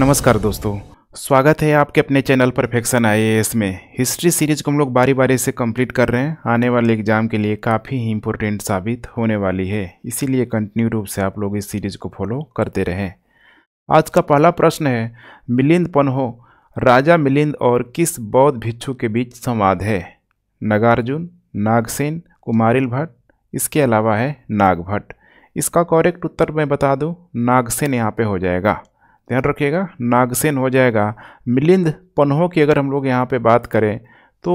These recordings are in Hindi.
नमस्कार दोस्तों स्वागत है आपके अपने चैनल परफेक्शन आई में हिस्ट्री सीरीज को हम लोग बारी बारी से कंप्लीट कर रहे हैं आने वाले एग्जाम के लिए काफ़ी ही इम्पोर्टेंट साबित होने वाली है इसीलिए कंटिन्यू रूप से आप लोग इस सीरीज को फॉलो करते रहें आज का पहला प्रश्न है मिलिंद पन्हो राजा मिलिंद और किस बौद्ध भिक्षु के बीच संवाद है नागार्जुन नागसेन कुमारिल भट्ट इसके अलावा है नाग भट्ट इसका करेक्ट उत्तर मैं बता दूँ नागसेन यहाँ पे हो जाएगा ध्यान रखिएगा नागसेन हो जाएगा मिलिंद पन्हों की अगर हम लोग यहाँ पे बात करें तो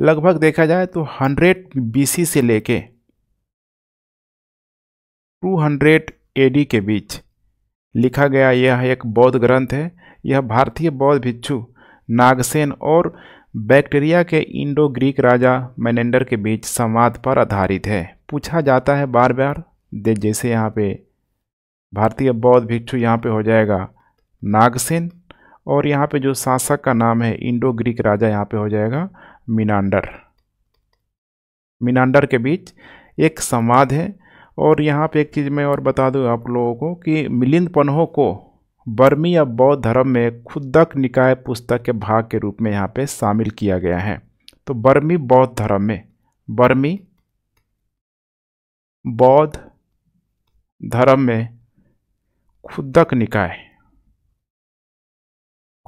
लगभग देखा जाए तो 100 बीसी से लेके 200 एडी के बीच लिखा गया यह एक बौद्ध ग्रंथ है यह भारतीय बौद्ध भिक्षु नागसेन और बैक्टीरिया के इंडो ग्रीक राजा मैनेंडर के बीच संवाद पर आधारित है पूछा जाता है बार बार जैसे यहाँ पे भारतीय बौद्ध भिक्षु यहाँ पे हो जाएगा नागसेन और यहाँ पे जो शासक का नाम है इंडो ग्रीक राजा यहाँ पे हो जाएगा मीनांडर मीनांडर के बीच एक संवाद है और यहाँ पे एक चीज़ मैं और बता दूँ आप लोगों को कि मिलिंद पन्हों को बर्मी या बौद्ध धर्म में खुदक निकाय पुस्तक के भाग के रूप में यहाँ पे शामिल किया गया है तो बर्मी बौद्ध धर्म में बर्मी बौद्ध धर्म में खुदक निकाय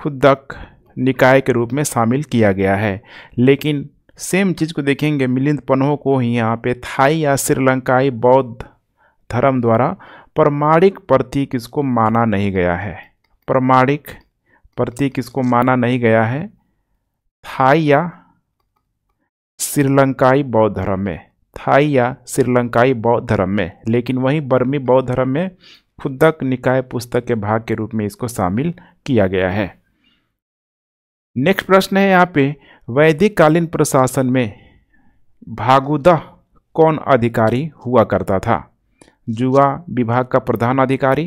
खुदक निकाय के रूप में शामिल किया गया है लेकिन सेम चीज़ को देखेंगे मिलिंद पन्हों को ही यहाँ पे थाई या श्रीलंकाई बौद्ध धर्म द्वारा प्रमाणिक प्रतीक इसको माना नहीं गया है प्रमाणिक प्रतीक इसको माना नहीं गया है थाई या श्रीलंकाई बौद्ध धर्म में थाई या श्रीलंकाई बौद्ध धर्म में लेकिन वहीं बर्मी बौद्ध धर्म में खुदक निकाय पुस्तक के भाग के रूप में इसको शामिल किया गया है नेक्स्ट प्रश्न है यहाँ पे वैदिक कालीन प्रशासन में भागुदह कौन अधिकारी हुआ करता था जुआ विभाग का प्रधान अधिकारी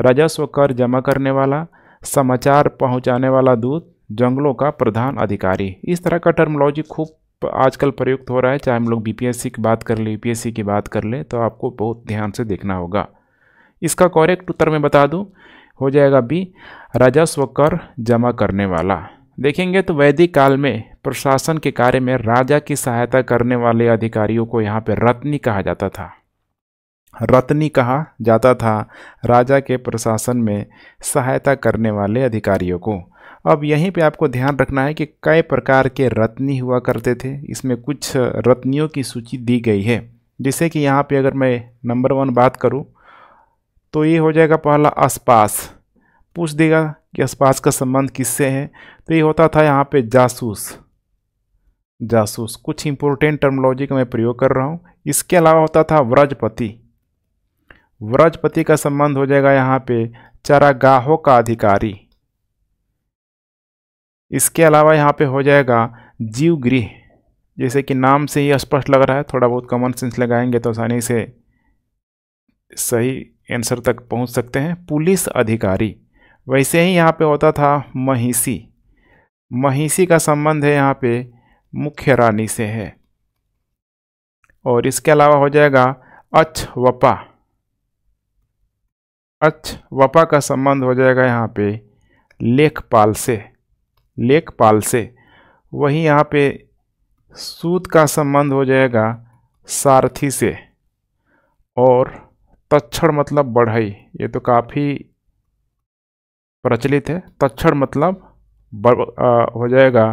राजस्व कर जमा करने वाला समाचार पहुंचाने वाला दूत जंगलों का प्रधान अधिकारी इस तरह का टर्मोलॉजी खूब आजकल प्रयुक्त हो रहा है चाहे हम लोग बीपीएससी की बात कर ले यूपीएससी की बात कर ले तो आपको बहुत ध्यान से देखना होगा इसका कॉरेक्ट उत्तर मैं बता दूँ हो जाएगा बी राजस्व कर जमा करने वाला देखेंगे तो वैदिक काल में प्रशासन के कार्य में राजा की सहायता करने वाले अधिकारियों को यहाँ पर रत्नी कहा जाता था रत्नी कहा जाता था राजा के प्रशासन में सहायता करने वाले अधिकारियों को अब यहीं पे आपको ध्यान रखना है कि कई प्रकार के रत्नी हुआ करते थे इसमें कुछ रत्नियों की सूची दी गई है जैसे कि यहाँ पे अगर मैं नंबर वन बात करूँ तो ये हो जाएगा पहला आसपास पूछ देगा कि आसपास का संबंध किससे है तो ये होता था यहाँ पे जासूस जासूस कुछ इंपॉर्टेंट टर्मोलॉजी का मैं प्रयोग कर रहा हूँ इसके अलावा होता था व्रजपति व्रजपति का संबंध हो जाएगा यहाँ पे चरागाहों का अधिकारी इसके अलावा यहाँ पे हो जाएगा जीवगृह जैसे कि नाम से ही स्पष्ट लग रहा है थोड़ा बहुत कॉमन सेंस लगाएंगे तो आसानी से सही आंसर तक पहुंच सकते हैं पुलिस अधिकारी वैसे ही यहाँ पे होता था महिषी महिषी का संबंध है यहाँ पे मुख्य रानी से है और इसके अलावा हो जाएगा अच वपा अच वपा का संबंध हो जाएगा यहाँ पे लेखपाल से लेखपाल से वही यहाँ पे सूद का संबंध हो जाएगा सारथी से और तक्षण मतलब बढ़ई ये तो काफ़ी प्रचलित है तक्षण मतलब हो जाएगा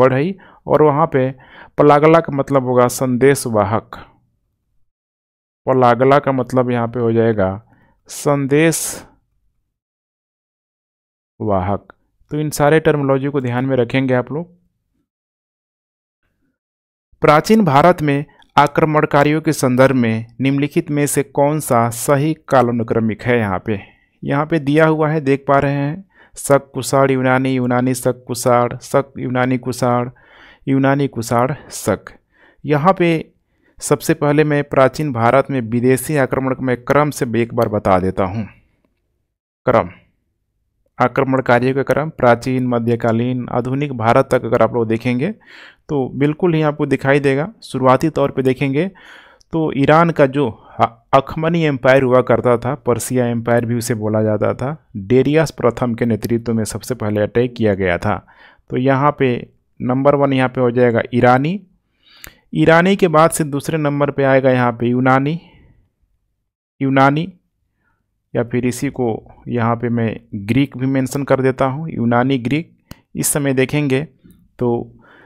बढ़ई और वहाँ पे पलागला का मतलब होगा संदेश वाहक पलागला का मतलब यहाँ पे हो जाएगा संदेश वाहक तो इन सारे टर्मोलॉजी को ध्यान में रखेंगे आप लोग प्राचीन भारत में आक्रमणकारियों के संदर्भ में निम्नलिखित में से कौन सा सही कालानुक्रमिक है यहाँ पे यहाँ पे दिया हुआ है देख पा रहे हैं शक कुषाण यूनानी यूनानी शक कुषाण शक यूनानी कुषाण यूनानी कुषाण शक यहाँ पे सबसे पहले मैं प्राचीन भारत में विदेशी आक्रमण में क्रम से एक बार बता देता हूँ क्रम आक्रमणकारियों का क्रम प्राचीन मध्यकालीन आधुनिक भारत तक अगर आप लोग देखेंगे तो बिल्कुल ही आपको दिखाई देगा शुरुआती तौर पे देखेंगे तो ईरान का जो अखमनी एम्पायर हुआ करता था पर्सिया एम्पायर भी उसे बोला जाता था डेरियास प्रथम के नेतृत्व में सबसे पहले अटैक किया गया था तो यहाँ पे नंबर वन यहाँ पे हो जाएगा ईरानी ईरानी के बाद से दूसरे नंबर पे आएगा यहाँ पे यूनानी यूनानी या फिर इसी को यहाँ पे मैं ग्रीक भी मेंशन कर देता हूँ यूनानी ग्रीक इस समय देखेंगे तो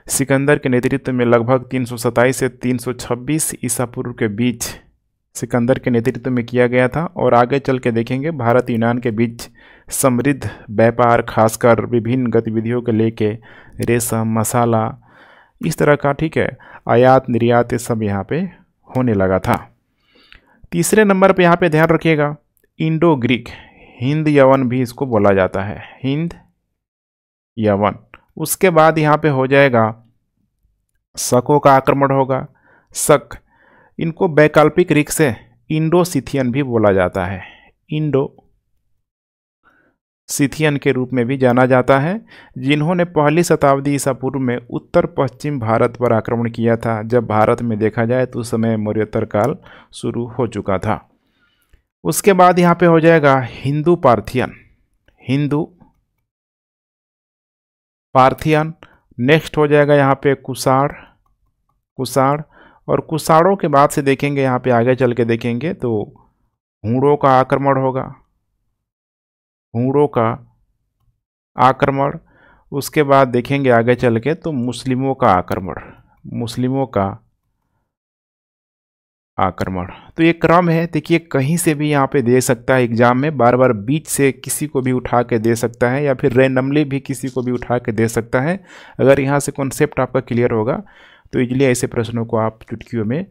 सिकंदर के नेतृत्व में लगभग तीन से तीन ईसा पूर्व के बीच सिकंदर के नेतृत्व में किया गया था और आगे चल के देखेंगे भारत यूनान के बीच समृद्ध व्यापार खासकर विभिन्न गतिविधियों के लेके रेशम मसाला इस तरह का ठीक है आयात निर्यात ये सब यहाँ पे होने लगा था तीसरे नंबर पे यहाँ पे ध्यान रखिएगा इंडो ग्रीक हिंद यवन भी इसको बोला जाता है हिंद यवन उसके बाद यहाँ पे हो जाएगा शकों का आक्रमण होगा शक इनको वैकल्पिक रिक से इंडो सिथियन भी बोला जाता है इंडो सिथियन के रूप में भी जाना जाता है जिन्होंने पहली शताब्दी ईसा पूर्व में उत्तर पश्चिम भारत पर आक्रमण किया था जब भारत में देखा जाए तो उस समय मौर्योत्तर काल शुरू हो चुका था उसके बाद यहाँ पे हो जाएगा Indo Parthian Indo Parthian next हो जाएगा यहाँ पे कुसाड़ कुसाड़ और कुसाड़ों के बाद से देखेंगे यहाँ पे आगे चल के देखेंगे तो हूड़ों का आक्रमण होगा हूड़ों का आक्रमण उसके बाद देखेंगे आगे चल के तो मुस्लिमों का आक्रमण मुस्लिमों का आक्रमण तो ये क्रम है देखिए कहीं से भी यहाँ पे दे सकता है एग्जाम में बार बार बीच से किसी को भी उठा के दे सकता है या फिर रैंडमली भी किसी को भी उठा के दे सकता है अगर यहाँ से कॉन्सेप्ट आपका क्लियर होगा तो इजिली ऐसे प्रश्नों को आप चुटकियों में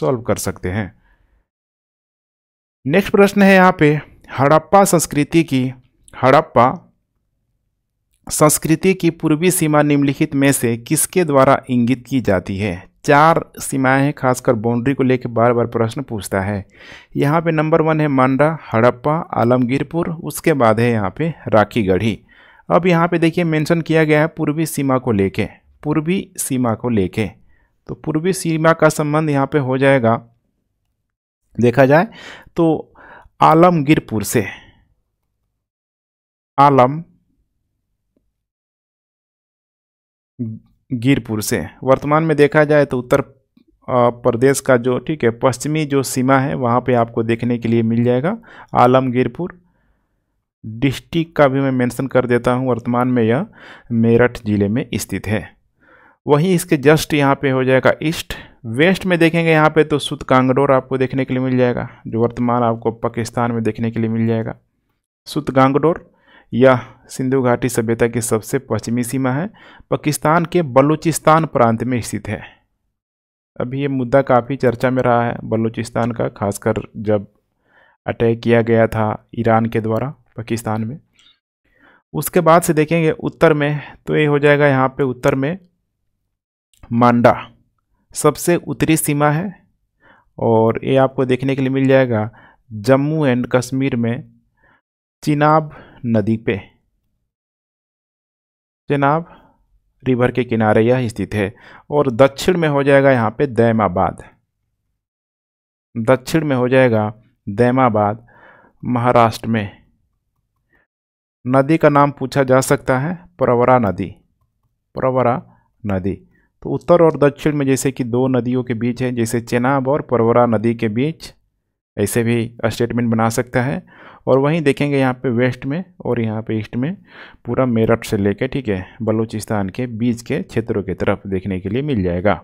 सॉल्व कर सकते हैं नेक्स्ट प्रश्न है यहाँ पे हड़प्पा संस्कृति की हड़प्पा संस्कृति की पूर्वी सीमा निम्नलिखित में से किसके द्वारा इंगित की जाती है चार सीमाएं हैं खासकर बाउंड्री को लेकर बार बार प्रश्न पूछता है यहाँ पे नंबर वन है मांडा हड़प्पा आलमगीरपुर उसके बाद है यहाँ पे राखी गढ़ी अब यहाँ पे देखिए मेंशन किया गया है पूर्वी सीमा को लेके पूर्वी सीमा को लेके तो पूर्वी सीमा का संबंध यहाँ पे हो जाएगा देखा जाए तो आलमगीरपुर से आलम गिरपुर से वर्तमान में देखा जाए तो उत्तर प्रदेश का जो ठीक है पश्चिमी जो सीमा है वहाँ पे आपको देखने के लिए मिल जाएगा आलमगीरपुर डिस्ट्रिक्ट का भी मैं मेंशन कर देता हूँ वर्तमान में यह मेरठ ज़िले में स्थित है वहीं इसके जस्ट यहाँ पे हो जाएगा ईस्ट वेस्ट में देखेंगे यहाँ पे तो सुद कांगडोर आपको देखने के लिए मिल जाएगा जो वर्तमान आपको पाकिस्तान में देखने के लिए मिल जाएगा सुत गांगडोर यह सिंधु घाटी सभ्यता की सबसे पश्चिमी सीमा है पाकिस्तान के बलूचिस्तान प्रांत में स्थित है अभी ये मुद्दा काफ़ी चर्चा में रहा है बलूचिस्तान का खासकर जब अटैक किया गया था ईरान के द्वारा पाकिस्तान में उसके बाद से देखेंगे उत्तर में तो ये हो जाएगा यहाँ पे उत्तर में मांडा सबसे उत्तरी सीमा है और ये आपको देखने के लिए मिल जाएगा जम्मू एंड कश्मीर में चिनाब नदी पे चिनाब रिवर के किनारे यह स्थित है और दक्षिण में हो जाएगा यहाँ पे दैमाबाद दक्षिण में हो जाएगा दैमाबाद महाराष्ट्र में नदी का नाम पूछा जा सकता है प्रवरा नदी प्रवरा नदी तो उत्तर और दक्षिण में जैसे कि दो नदियों के बीच है जैसे चेनाब और परवरा नदी के बीच ऐसे भी स्टेटमेंट बना सकता है और वहीं देखेंगे यहाँ पे वेस्ट में और यहाँ पे ईस्ट में पूरा मेरठ से लेकर ठीक है बलूचिस्तान के बीच के क्षेत्रों की तरफ देखने के लिए मिल जाएगा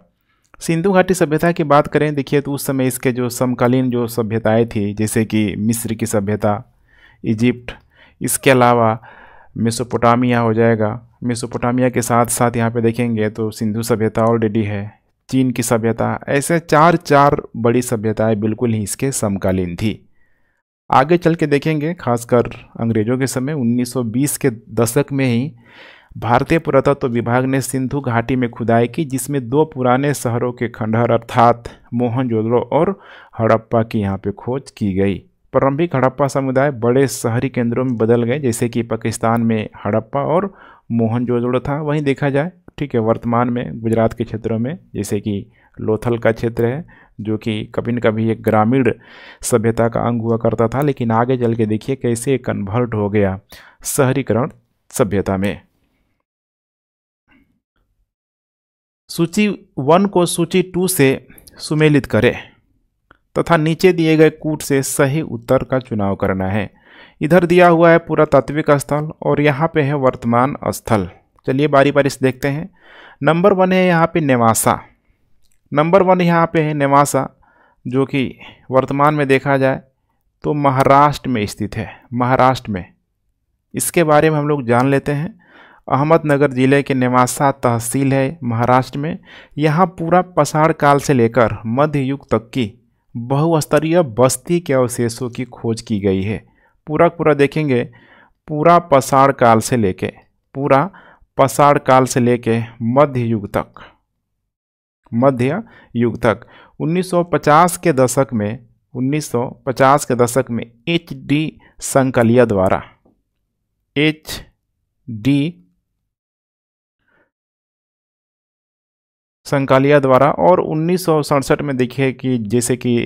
सिंधु घाटी सभ्यता की बात करें देखिए तो उस समय इसके जो समकालीन जो सभ्यताएँ थी जैसे कि मिस्र की सभ्यता इजिप्ट इसके अलावा मेसोपोटामिया हो जाएगा मेसोपोटामिया के साथ साथ यहाँ पे देखेंगे तो सिंधु सभ्यता ऑलरेडी है चीन की सभ्यता ऐसे चार चार बड़ी सभ्यताएं बिल्कुल ही इसके समकालीन थी आगे चल के देखेंगे खासकर अंग्रेज़ों के समय 1920 के दशक में ही भारतीय पुरातत्व विभाग ने सिंधु घाटी में खुदाई की जिसमें दो पुराने शहरों के खंडहर अर्थात मोहनजोदड़ो और हड़प्पा की यहाँ पे खोज की गई प्रारंभिक हड़प्पा समुदाय बड़े शहरी केंद्रों में बदल गए जैसे कि पाकिस्तान में हड़प्पा और मोहनजोदड़ो था वहीं देखा जाए ठीक है वर्तमान में गुजरात के क्षेत्रों में जैसे कि लोथल का क्षेत्र है जो कि कभी न कभी एक ग्रामीण सभ्यता का अंग हुआ करता था लेकिन आगे चल के देखिए कैसे कन्वर्ट हो गया शहरीकरण सभ्यता में सूची वन को सूची टू से सुमेलित करें तथा नीचे दिए गए कूट से सही उत्तर का चुनाव करना है इधर दिया हुआ है पुरातात्विक स्थल और यहाँ पे है वर्तमान स्थल चलिए बारी बारी से देखते हैं नंबर वन है यहाँ पे नेवासा नंबर वन यहाँ पे है नेवासा जो कि वर्तमान में देखा जाए तो महाराष्ट्र में स्थित है महाराष्ट्र में इसके बारे में हम लोग जान लेते हैं अहमदनगर ज़िले के नेवासा तहसील है महाराष्ट्र में यहाँ पूरा पसार काल से लेकर मध्य युग तक की बहुस्तरीय बस्ती के अवशेषों की खोज की गई है पूरा पूरा देखेंगे पूरा पसाड़ काल से लेके पूरा पसाड़ काल से लेके मध्य युग तक मध्य युग तक 1950 के दशक में 1950 के दशक में एच डी संकलिया द्वारा एच डी संकालिया द्वारा और उन्नीस में देखिए कि जैसे कि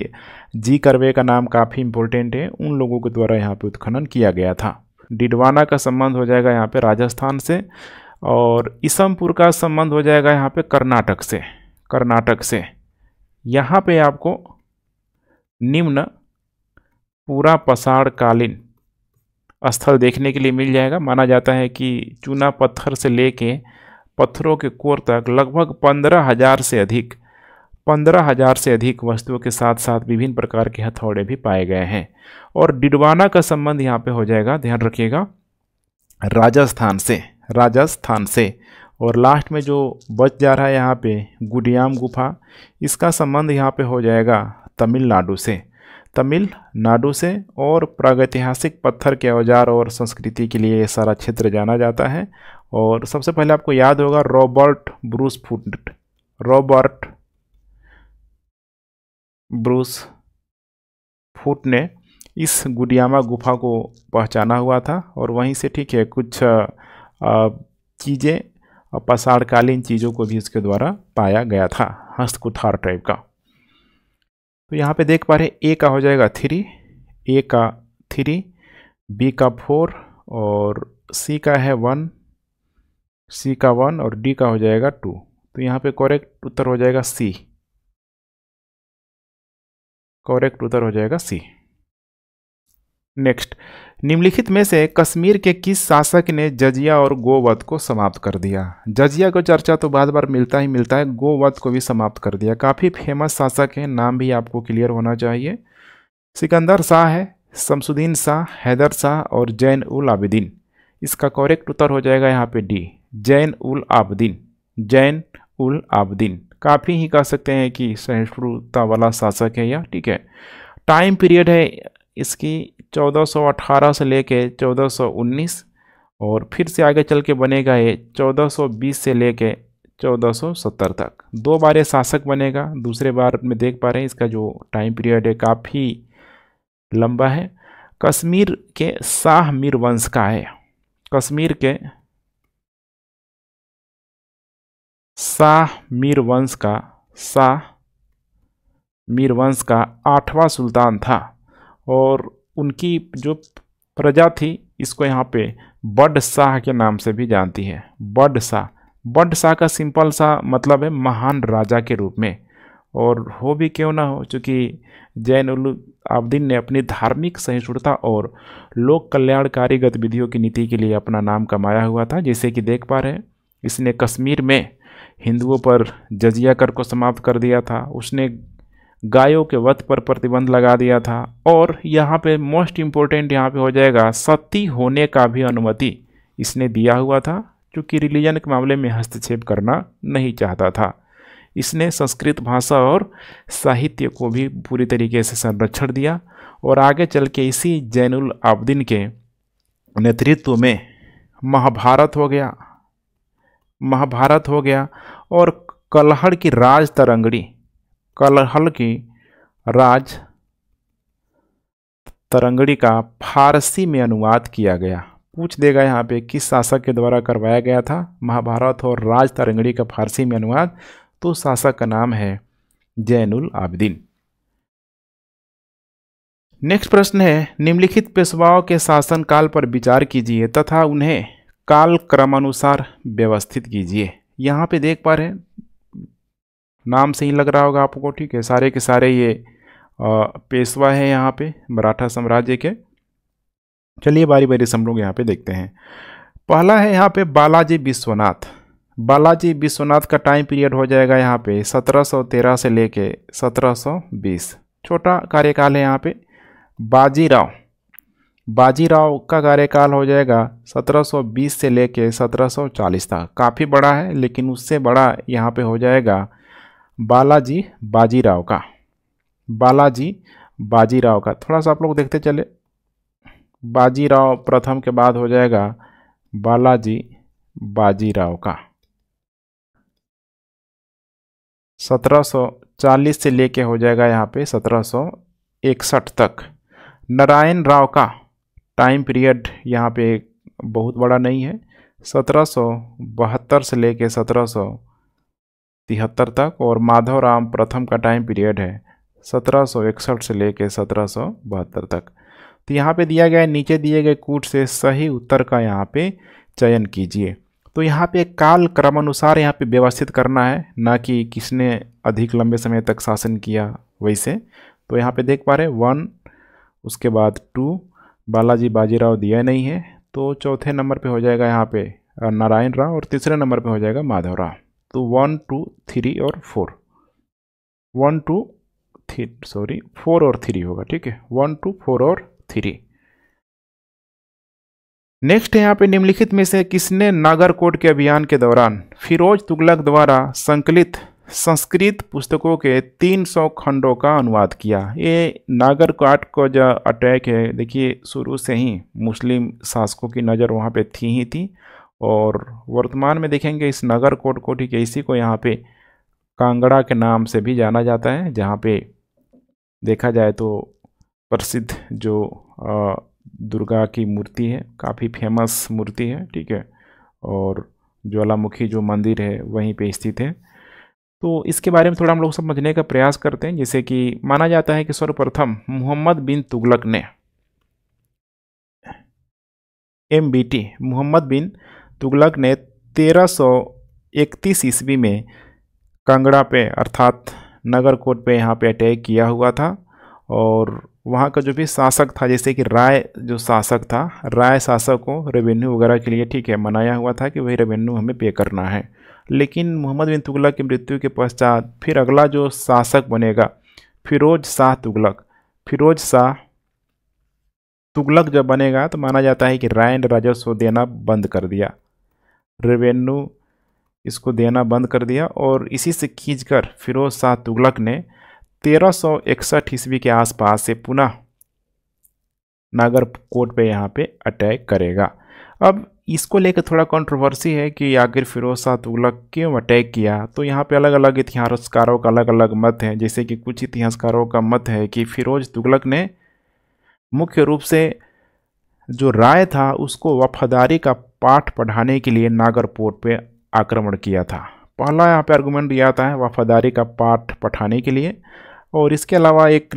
जी करवे का नाम काफ़ी इम्पोर्टेंट है उन लोगों के द्वारा यहाँ पे उत्खनन किया गया था डिडवाना का संबंध हो जाएगा यहाँ पे राजस्थान से और इसमपुर का संबंध हो जाएगा यहाँ पे कर्नाटक से कर्नाटक से यहाँ पे आपको निम्न पूरा पसाड़ कालीन स्थल देखने के लिए मिल जाएगा माना जाता है कि चूना पत्थर से लेके पत्थरों के कोर तक लगभग पंद्रह हजार से अधिक पंद्रह हजार से अधिक वस्तुओं के साथ साथ विभिन्न प्रकार के हथौड़े भी पाए गए हैं और डिडवाना का संबंध यहाँ पे हो जाएगा ध्यान रखिएगा राजस्थान से राजस्थान से और लास्ट में जो बच जा रहा है यहाँ पे गुडियाम गुफा इसका संबंध यहाँ पे हो जाएगा तमिलनाडु से तमिलनाडु से और प्रागैतिहासिक पत्थर के औजार और संस्कृति के लिए ये सारा क्षेत्र जाना जाता है और सबसे पहले आपको याद होगा Robert Bruce Foote Robert Bruce Foote ने इस गुडियामा गुफा को पहचाना हुआ था और वहीं से ठीक है कुछ चीज़ें और पषाणकालीन चीज़ों को भी इसके द्वारा पाया गया था हस्तकुथार टाइप का तो यहाँ पे देख पा रहे ए का हो जाएगा थ्री ए का थ्री बी का फोर और सी का है वन सी का वन और डी का हो जाएगा टू तो यहाँ पे करेक्ट उत्तर हो जाएगा सी करेक्ट उत्तर हो जाएगा सी नेक्स्ट निम्नलिखित में से कश्मीर के किस शासक ने जजिया और गोवध को समाप्त कर दिया जजिया को चर्चा तो बार बार मिलता ही मिलता है गोवध को भी समाप्त कर दिया काफ़ी फेमस शासक हैं नाम भी आपको क्लियर होना चाहिए सिकंदर शाह है शमसुद्दीन शाह हैदर शाह और जैन उल आबिदीन इसका करेक्ट उत्तर हो जाएगा यहाँ पे डी जैन उल आबदीन जैन उल आबदीन काफ़ी ही कह सकते हैं कि सहिष्णुता वाला शासक है यह ठीक है टाइम पीरियड है इसकी 1418 से लेके 1419 और फिर से आगे चल के बनेगा ये 1420 से लेके 1470 तक दो बार ये शासक बनेगा दूसरे बार में देख पा रहे हैं इसका जो टाइम पीरियड है काफ़ी लंबा है कश्मीर के शाह मीर वंश का है कश्मीर के शाह मीर वंश का शाह मीर वंश का आठवां सुल्तान था और उनकी जो प्रजा थी इसको यहाँ पे बड शाह के नाम से भी जानती है बड शाह बड शाह का सिंपल सा मतलब है महान राजा के रूप में और हो भी क्यों ना हो चूँकि जैन उल ने अपनी धार्मिक सहिष्णुता और लोक कल्याणकारी गतिविधियों की नीति के लिए अपना नाम कमाया हुआ था जैसे कि देख पा रहे हैं इसने कश्मीर में हिंदुओं पर जजिया कर को समाप्त कर दिया था उसने गायों के वध पर प्रतिबंध लगा दिया था और यहाँ पे मोस्ट इम्पोर्टेंट यहाँ पे हो जाएगा सती होने का भी अनुमति इसने दिया हुआ था क्योंकि रिलीजन के मामले में हस्तक्षेप करना नहीं चाहता था इसने संस्कृत भाषा और साहित्य को भी पूरी तरीके से संरक्षण दिया और आगे चल के इसी जैनुल आबदीन के नेतृत्व में महाभारत हो गया महाभारत हो गया और कलहड़ की राज तरंगड़ी कलहल की राज तरंगड़ी का फारसी में अनुवाद किया गया पूछ देगा यहाँ पे किस शासक के द्वारा करवाया गया था महाभारत और राज तरंगड़ी का फारसी में अनुवाद तो शासक का नाम है जैनुल आबदीन नेक्स्ट प्रश्न है निम्नलिखित पेशवाओं के शासनकाल पर विचार कीजिए तथा उन्हें काल क्रमानुसार व्यवस्थित कीजिए यहाँ पे देख पा रहे हैं नाम से ही लग रहा होगा आपको ठीक है सारे के सारे ये पेशवा है यहाँ पे मराठा साम्राज्य के चलिए बारी बारी से हम लोग यहाँ पे देखते हैं पहला है यहाँ पे बालाजी विश्वनाथ बालाजी विश्वनाथ का टाइम पीरियड हो जाएगा यहाँ पे 1713 से लेके 1720 छोटा कार्यकाल है यहाँ पे बाजीराव बाजीराव का कार्यकाल हो जाएगा 1720 से लेके 1740 तक काफ़ी बड़ा है लेकिन उससे बड़ा यहाँ पे हो जाएगा बालाजी बाजीराव का बालाजी बाजीराव का थोड़ा सा आप लोग देखते चले बाजीराव प्रथम के बाद हो जाएगा बालाजी बाजीराव का 1740 से लेके हो जाएगा यहाँ पे 1761 तक नारायण राव का टाइम पीरियड यहाँ पे बहुत बड़ा नहीं है 1772 से लेके सत्रह तिहत्तर तक और माधवराम प्रथम का टाइम पीरियड है सत्रह से लेकर सत्रह तक तो यहाँ पे दिया गया नीचे दिए गए कूट से सही उत्तर का यहाँ पे चयन कीजिए तो यहाँ पे काल क्रमानुसार यहाँ पे व्यवस्थित करना है ना कि किसने अधिक लंबे समय तक शासन किया वैसे तो यहाँ पे देख पा रहे वन उसके बाद टू बालाजी बाजीराव दिया नहीं है तो चौथे नंबर पे हो जाएगा यहाँ पे नारायण राव और तीसरे नंबर पे हो जाएगा माधव राव तो वन टू थ्री और four one two three sorry four और थ्री होगा ठीक है वन टू फोर और थ्री नेक्स्ट है यहाँ पे निम्नलिखित में से किसने नागरकोट के अभियान के दौरान फिरोज तुगलक द्वारा संकलित संस्कृत पुस्तकों के 300 खंडों का अनुवाद किया ये नागरकोट को जो अटैक है देखिए शुरू से ही मुस्लिम शासकों की नज़र वहाँ पे थी ही थी और वर्तमान में देखेंगे इस नगर कोट कोठी के इसी को यहाँ पे कांगड़ा के नाम से भी जाना जाता है जहाँ पे देखा जाए तो प्रसिद्ध जो दुर्गा की मूर्ति है काफ़ी फेमस मूर्ति है ठीक है और ज्वालामुखी जो मंदिर है वहीं पे स्थित है तो इसके बारे में थोड़ा हम लोग समझने का प्रयास करते हैं जैसे कि माना जाता है कि सर्वप्रथम मोहम्मद बिन तुगलक ने M B T Mohammad bin Tughlaq ने तेरह सौ इकतीस ईस्वी में कांगड़ा पे अर्थात नगरकोट पे यहाँ पे अटैक किया हुआ था और वहाँ का जो भी शासक था जैसे कि राय जो शासक था राय शासक को रेवेन्यू वगैरह के लिए ठीक है मनाया हुआ था कि वही रेवेन्यू हमें पे करना है लेकिन मोहम्मद बिन तुगलक की मृत्यु के पश्चात फिर अगला जो शासक बनेगा फिरोज शाह तुगलक फिरोज शाह तुगलक जब बनेगा तो माना जाता है कि राय ने राजस्व देना बंद कर दिया रेवेन्यू इसको देना बंद कर दिया और इसी से खींचकर फिरोज शाह तुगलक ने तेरह सौ इकसठ ईस्वी के आसपास से पुनः नागर कोट पे यहाँ पे अटैक करेगा अब इसको लेकर थोड़ा कंट्रोवर्सी है कि आखिर फिरोज शाह तुगलक क्यों अटैक किया तो यहाँ पे अलग अलग इतिहासकारों का अलग अलग मत है जैसे कि कुछ इतिहासकारों का मत है कि फिरोज तुगलक ने मुख्य रूप से जो राय था उसको वफादारी का पाठ पढ़ाने के लिए नागरपोर्ट पे आक्रमण किया था पहला यहाँ पे आर्गूमेंट दिया आता है वफादारी का पाठ पढ़ाने के लिए और इसके अलावा एक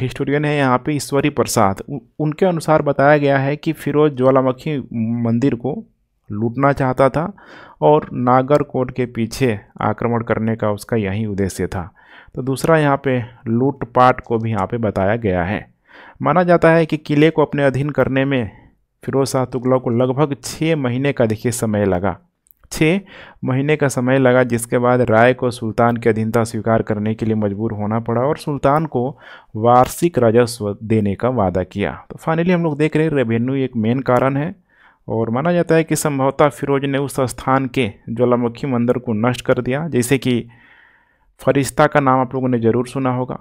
हिस्टोरियन है यहाँ पे ईश्वरी प्रसाद उनके अनुसार बताया गया है कि फिरोज ज्वालामुखी मंदिर को लूटना चाहता था और नागर कोट के पीछे आक्रमण करने का उसका यही उद्देश्य था तो दूसरा यहाँ पे लूटपाट को भी यहाँ पे बताया गया है माना जाता है कि किले को अपने अधीन करने में फिरोज शाह तुगलक को लगभग छः महीने का देखिए समय लगा छः महीने का समय लगा जिसके बाद राय को सुल्तान की अधीनता स्वीकार करने के लिए मजबूर होना पड़ा और सुल्तान को वार्षिक राजस्व देने का वादा किया तो फाइनली हम लोग देख रहे हैं रेवेन्यू एक मेन कारण है और माना जाता है कि संभवतः फिरोज ने उस स्थान के ज्वालामुखी मंदिर को नष्ट कर दिया जैसे कि फरिश्ता का नाम आप लोगों ने ज़रूर सुना होगा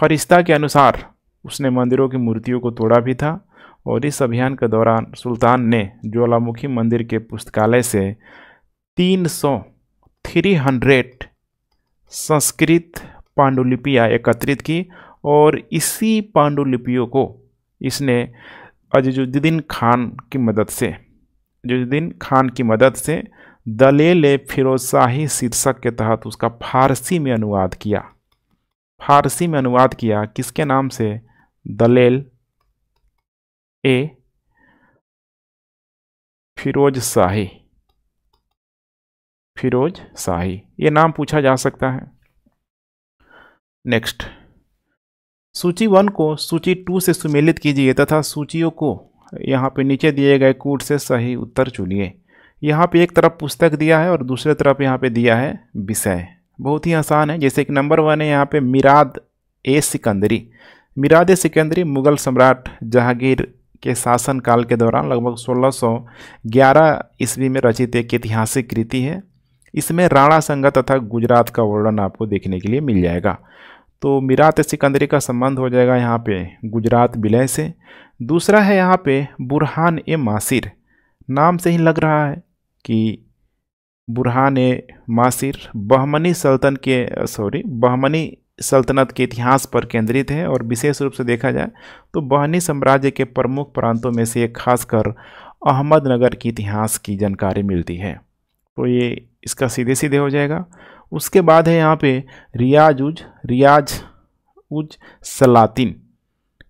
फरिश्ता के अनुसार उसने मंदिरों की मूर्तियों को तोड़ा भी था और इस अभियान के दौरान सुल्तान ने ज्वालामुखी मंदिर के पुस्तकालय से 300 300 संस्कृत पांडुलिपियाँ एकत्रित की और इसी पांडुलिपियों को इसने अजुद्दीन खान की मदद से अजुद्दीन खान की मदद से दलेल फिरोज शाही शीर्षक के तहत उसका फारसी में अनुवाद किया फारसी में अनुवाद किया किसके नाम से दलेल ए फिरोज शाही फिरोज शाही ये नाम पूछा जा सकता है नेक्स्ट सूची वन को सूची टू से सुमेलित कीजिए तथा सूचियों को यहाँ पे नीचे दिए गए कूट से सही उत्तर चुनिए यहाँ पे एक तरफ पुस्तक दिया है और दूसरे तरफ यहाँ पे दिया है विषय बहुत ही आसान है जैसे कि नंबर वन है यहाँ पे मिराद ए सिकंदरी मिराद ए सिकंदरी मुग़ल सम्राट जहांगीर के शासनकाल के दौरान लगभग 1611 ईस्वी में रचित एक ऐतिहासिक कृति है इसमें राणा संगत तथा गुजरात का वर्णन आपको देखने के लिए मिल जाएगा तो मीरात सिकंदरी का संबंध हो जाएगा यहाँ पे गुजरात विलय से दूसरा है यहाँ पे बुरहान ए मासिर नाम से ही लग रहा है कि बुरहान ए मासिर बहमनी सल्तन के सॉरी बहमनी सल्तनत के इतिहास पर केंद्रित है और विशेष रूप से देखा जाए तो बहनी साम्राज्य के प्रमुख प्रांतों में से खासकर अहमदनगर की इतिहास की जानकारी मिलती है तो ये इसका सीधे सीधे हो जाएगा उसके बाद है यहाँ पे रियाज उज रियाज उज सलातिन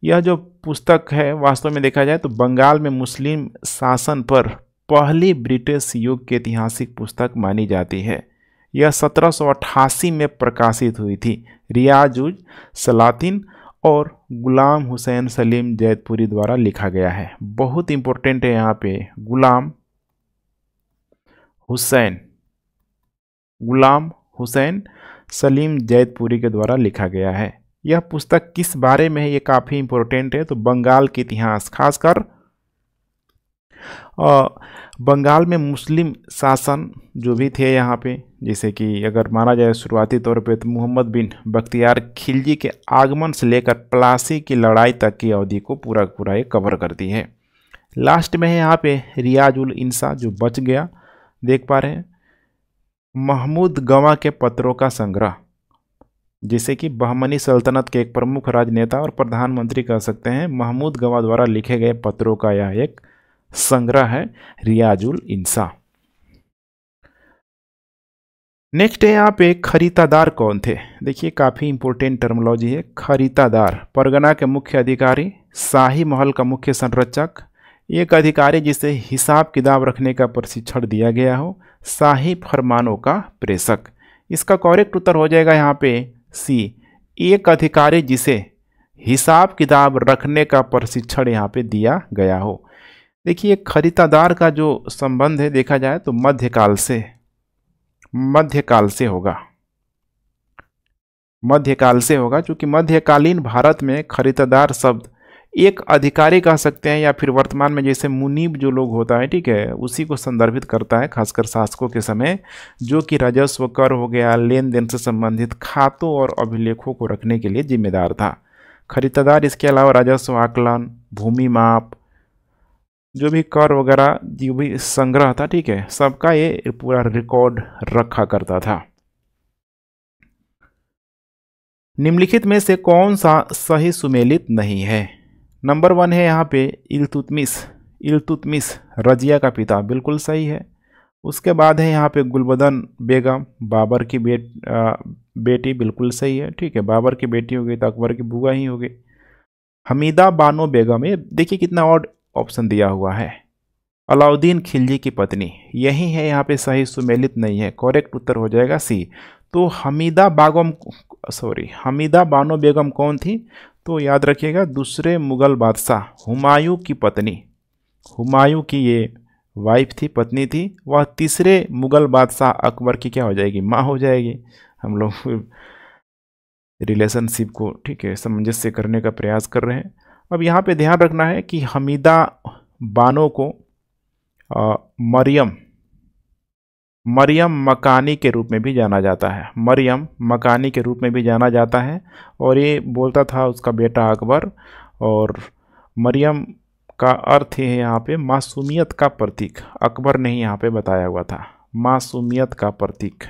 यह जो पुस्तक है वास्तव में देखा जाए तो बंगाल में मुस्लिम शासन पर पहली ब्रिटिश युग की ऐतिहासिक पुस्तक मानी जाती है यह 1788 में प्रकाशित हुई थी रियाजुज सलातिन और गुलाम हुसैन सलीम जैतपुरी द्वारा लिखा गया है बहुत इंपॉर्टेंट है यहाँ पे गुलाम हुसैन गुलाम हुसैन सलीम जैतपुरी के द्वारा लिखा गया है यह पुस्तक किस बारे में है ये काफ़ी इंपॉर्टेंट है तो बंगाल के इतिहास खासकर बंगाल में मुस्लिम शासन जो भी थे यहाँ पे जैसे कि अगर माना जाए शुरुआती तौर पे तो मोहम्मद बिन बख्तियार खिलजी के आगमन से लेकर प्लासी की लड़ाई तक की अवधि को पूरा पूरा ये कवर करती है लास्ट में है यहाँ पे रियाज उल इंसा जो बच गया देख पा रहे हैं महमूद गवा के पत्रों का संग्रह जिसे कि बहमनी सल्तनत के एक प्रमुख राजनेता और प्रधानमंत्री कह सकते हैं महमूद गवा द्वारा लिखे गए पत्रों का यह एक संग्रह है रियाजुल इंसा नेक्स्ट है यहाँ पे खरीदादार कौन थे देखिए काफ़ी इंपॉर्टेंट टर्मोलॉजी है खरीदादार परगना के मुख्य अधिकारी शाही महल का मुख्य संरक्षक एक अधिकारी जिसे हिसाब किताब रखने का प्रशिक्षण दिया गया हो शाही फरमानों का प्रेषक इसका करेक्ट उत्तर हो जाएगा यहाँ पे सी एक अधिकारी जिसे हिसाब किताब रखने का प्रशिक्षण यहाँ पे दिया गया हो देखिए खरीदादार का जो संबंध है देखा जाए तो मध्यकाल से मध्यकाल से होगा मध्यकाल से होगा क्योंकि मध्यकालीन भारत में खरीदादार शब्द एक अधिकारी कह सकते हैं या फिर वर्तमान में जैसे मुनीब जो लोग होता है ठीक है उसी को संदर्भित करता है खासकर शासकों के समय जो कि राजस्व कर हो गया लेन देन से संबंधित खातों और अभिलेखों को रखने के लिए जिम्मेदार था खरीदार इसके अलावा राजस्व आकलन भूमि माप जो भी कर वगैरह जो भी संग्रह था ठीक है सबका ये पूरा रिकॉर्ड रखा करता था निम्नलिखित में से कौन सा सही सुमेलित नहीं है नंबर वन है यहाँ पे इलतुतमिस इलतुतमिस रजिया का पिता बिल्कुल सही है उसके बाद है यहाँ पे गुलबदन बेगम बाबर की बेट आ, बेटी बिल्कुल सही है ठीक है बाबर की बेटी होगी तो अकबर की बुआ ही हो गई हमीदा बानो बेगम ये देखिए कितना और ऑप्शन दिया हुआ है अलाउद्दीन खिलजी की पत्नी यही है यहाँ पे सही सुमेलित नहीं है करेक्ट उत्तर हो जाएगा सी तो हमीदा बागम सॉरी हमीदा बानो बेगम कौन थी तो याद रखिएगा दूसरे मुग़ल बादशाह हुमायूं की पत्नी हुमायूं की ये वाइफ थी पत्नी थी वह तीसरे मुग़ल बादशाह अकबर की क्या हो जाएगी माँ हो जाएगी हम लोग रिलेशनशिप को ठीक है सामंजस्य करने का प्रयास कर रहे हैं अब यहाँ पे ध्यान रखना है कि हमीदा बानो को मरियम मरियम मकानी के रूप में भी जाना जाता है मरियम मकानी के रूप में भी जाना जाता है और ये बोलता था उसका बेटा अकबर और मरियम का अर्थ है यहाँ पे मासूमियत का प्रतीक अकबर ने ही यहाँ पे बताया हुआ था मासूमियत का प्रतीक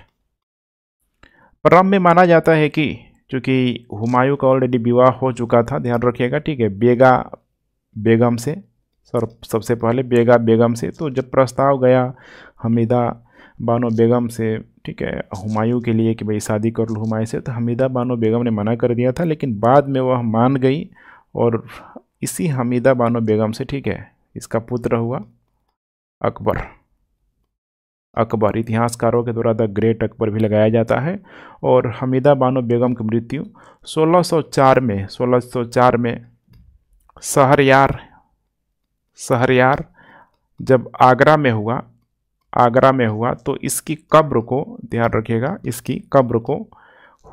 परम में माना जाता है कि क्योंकि हुमायूं का ऑलरेडी विवाह हो चुका था ध्यान रखिएगा ठीक है बेगा बेगम से सर सबसे पहले बेगा बेगम से तो जब प्रस्ताव गया हमीदा बानो बेगम से ठीक है हुमायूं के लिए कि भाई शादी कर लूँ हुमायूं से तो हमीदा बानो बेगम ने मना कर दिया था लेकिन बाद में वह मान गई और इसी हमीदा बानो बेगम से ठीक है इसका पुत्र हुआ अकबर अकबर इतिहासकारों के द्वारा द ग्रेट अकबर भी लगाया जाता है और हमीदा बानो बेगम की मृत्यु 1604 में 1604 में सहरयार सहरयार जब आगरा में हुआ आगरा में हुआ तो इसकी कब्र को ध्यान रखिएगा इसकी कब्र को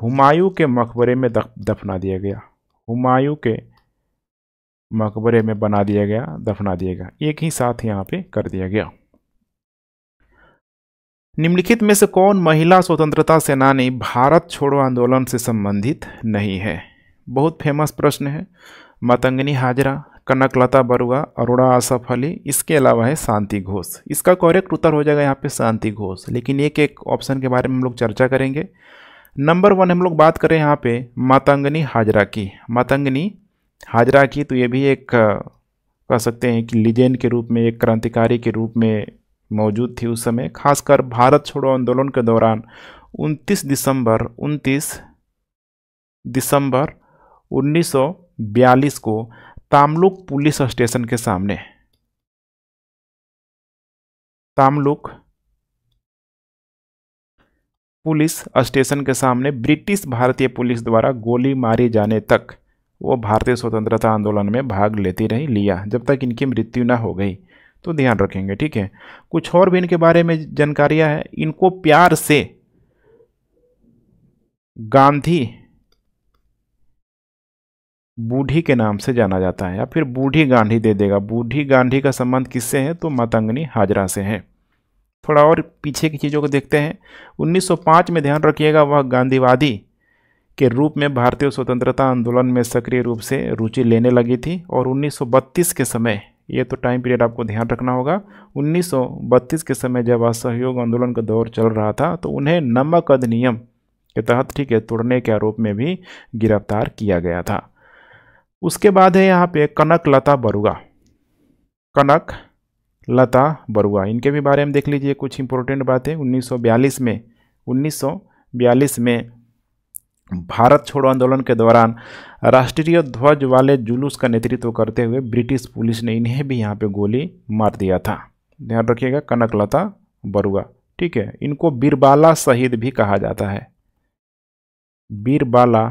हुमायूं के मकबरे में दफना दिया गया हुमायूं के मकबरे में बना दिया गया दफना दिया गया एक ही साथ यहाँ पे कर दिया गया निम्नलिखित में से कौन महिला स्वतंत्रता सेनानी भारत छोड़ो आंदोलन से संबंधित नहीं है बहुत फेमस प्रश्न है मतंगनी हाजरा कनकलता बरुआ अरोड़ा आसफ अली इसके अलावा है शांति घोष इसका करेक्ट उत्तर हो जाएगा यहाँ पे शांति घोष लेकिन एक एक ऑप्शन के बारे में हम लोग चर्चा करेंगे नंबर वन हम लोग बात करें यहाँ पे मातंगनी हाजरा की मातंगनी हाजरा की तो ये भी एक कह सकते हैं कि लीजेंड के रूप में एक क्रांतिकारी के रूप में मौजूद थी उस समय खासकर भारत छोड़ो आंदोलन के दौरान 29 दिसंबर 29 दिसंबर 1942 को तामलुक पुलिस स्टेशन के सामने तामलुक पुलिस स्टेशन के सामने ब्रिटिश भारतीय पुलिस द्वारा गोली मारी जाने तक वो भारतीय स्वतंत्रता आंदोलन में भाग लेती रही लिया जब तक इनकी मृत्यु न हो गई तो ध्यान रखेंगे ठीक है कुछ और भी इनके बारे में जानकारियां हैं इनको प्यार से गांधी बूढ़ी के नाम से जाना जाता है या फिर बूढ़ी गांधी दे देगा बूढ़ी गांधी का संबंध किससे है तो मातंगनी हाजरा से है थोड़ा और पीछे की चीज़ों को देखते हैं 1905 में ध्यान रखिएगा वह गांधीवादी के रूप में भारतीय स्वतंत्रता आंदोलन में सक्रिय रूप से रुचि लेने लगी थी और 1932 के समय ये तो टाइम पीरियड आपको ध्यान रखना होगा 1932 के समय जब असहयोग आंदोलन का दौर चल रहा था तो उन्हें नमक अधिनियम के तहत ठीक है तोड़ने के आरोप में भी गिरफ्तार किया गया था उसके बाद है यहाँ पे कनक लता बरुआ कनक लता बरुआ इनके भी बारे में देख लीजिए कुछ इंपॉर्टेंट बातें 1942 में 1942 में भारत छोड़ो आंदोलन के दौरान राष्ट्रीय ध्वज वाले जुलूस का नेतृत्व करते हुए ब्रिटिश पुलिस ने इन्हें भी यहाँ पे गोली मार दिया था ध्यान रखिएगा कनकलता बरुआ ठीक है इनको बीरबाला शहीद भी कहा जाता है बीरबाला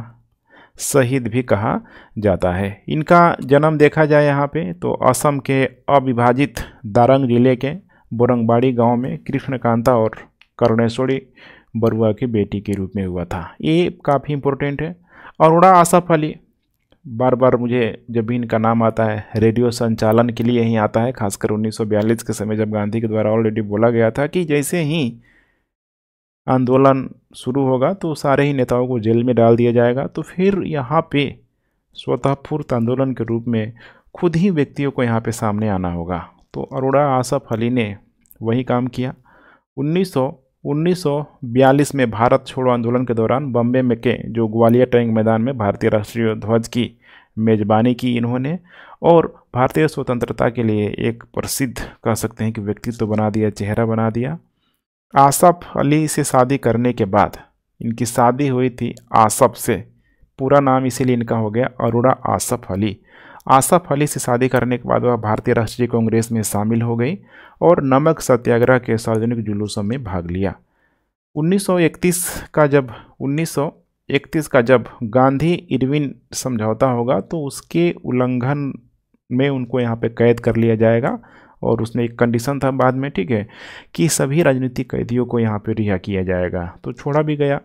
शहीद भी कहा जाता है इनका जन्म देखा जाए यहाँ पे तो असम के अविभाजित दारंग जिले के बोरंगबाड़ी गांव में कृष्णकांता और करणेश्वरी बरुआ की बेटी के रूप में हुआ था ये काफ़ी इम्पोर्टेंट है और उड़ा आसफ अली बार बार मुझे जब भी इनका नाम आता है रेडियो संचालन के लिए ही आता है खासकर 1942 के समय जब गांधी के द्वारा ऑलरेडी बोला गया था कि जैसे ही आंदोलन शुरू होगा तो सारे ही नेताओं को जेल में डाल दिया जाएगा तो फिर यहाँ पे स्वतःफूर्त आंदोलन के रूप में खुद ही व्यक्तियों को यहाँ पे सामने आना होगा तो अरोड़ा आसफ अली ने वही काम किया उन्नीस 1942 में भारत छोड़ो आंदोलन के दौरान बॉम्बे में के जो ग्वालियर टैंक मैदान में भारतीय राष्ट्रीय ध्वज की मेजबानी की इन्होंने और भारतीय स्वतंत्रता के लिए एक प्रसिद्ध कह सकते हैं कि व्यक्तित्व बना दिया चेहरा बना दिया आसफ अली से शादी करने के बाद इनकी शादी हुई थी आसफ से पूरा नाम इसीलिए इनका हो गया अरोड़ा आसफ अली आसफ अली से शादी करने के बाद वह भारतीय राष्ट्रीय कांग्रेस में शामिल हो गई और नमक सत्याग्रह के सार्वजनिक जुलूसों में भाग लिया 1931 का जब 1931 का जब गांधी इरविन समझौता होगा तो उसके उल्लंघन में उनको यहाँ पे कैद कर लिया जाएगा और उसने एक कंडीशन था बाद में ठीक है कि सभी राजनीतिक कैदियों को यहाँ पे रिहा किया जाएगा तो छोड़ा भी गया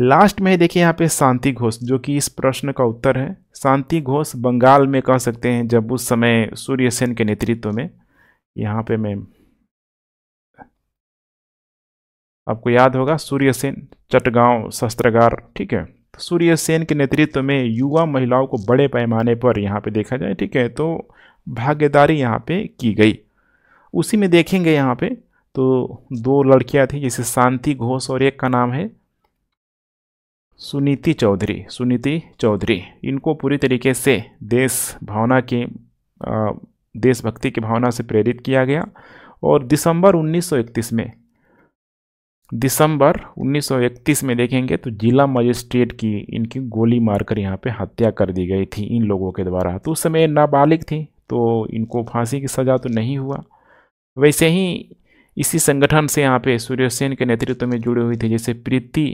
लास्ट में देखिए यहाँ पे शांति घोष जो कि इस प्रश्न का उत्तर है शांति घोष बंगाल में कह सकते हैं जब उस समय सूर्य सेन के नेतृत्व में यहाँ पे मैं आपको याद होगा सूर्य सेन चटगांव शस्त्रगार ठीक है तो सूर्य सेन के नेतृत्व में युवा महिलाओं को बड़े पैमाने पर यहाँ पे देखा जाए ठीक है तो भागीदारी यहाँ पे की गई उसी में देखेंगे यहाँ पे तो दो लड़कियाँ थी जैसे शांति घोष और एक का नाम है सुनीति चौधरी सुनीति चौधरी इनको पूरी तरीके से देश भावना के देशभक्ति की भावना से प्रेरित किया गया और दिसंबर 1931 में दिसंबर 1931 में देखेंगे तो जिला मजिस्ट्रेट की इनकी गोली मारकर यहाँ पे हत्या कर दी गई थी इन लोगों के द्वारा तो उस समय नाबालिग थी तो इनको फांसी की सज़ा तो नहीं हुआ वैसे ही इसी संगठन से यहाँ पे सूर्य सेन के नेतृत्व में जुड़े हुए थे जैसे प्रीति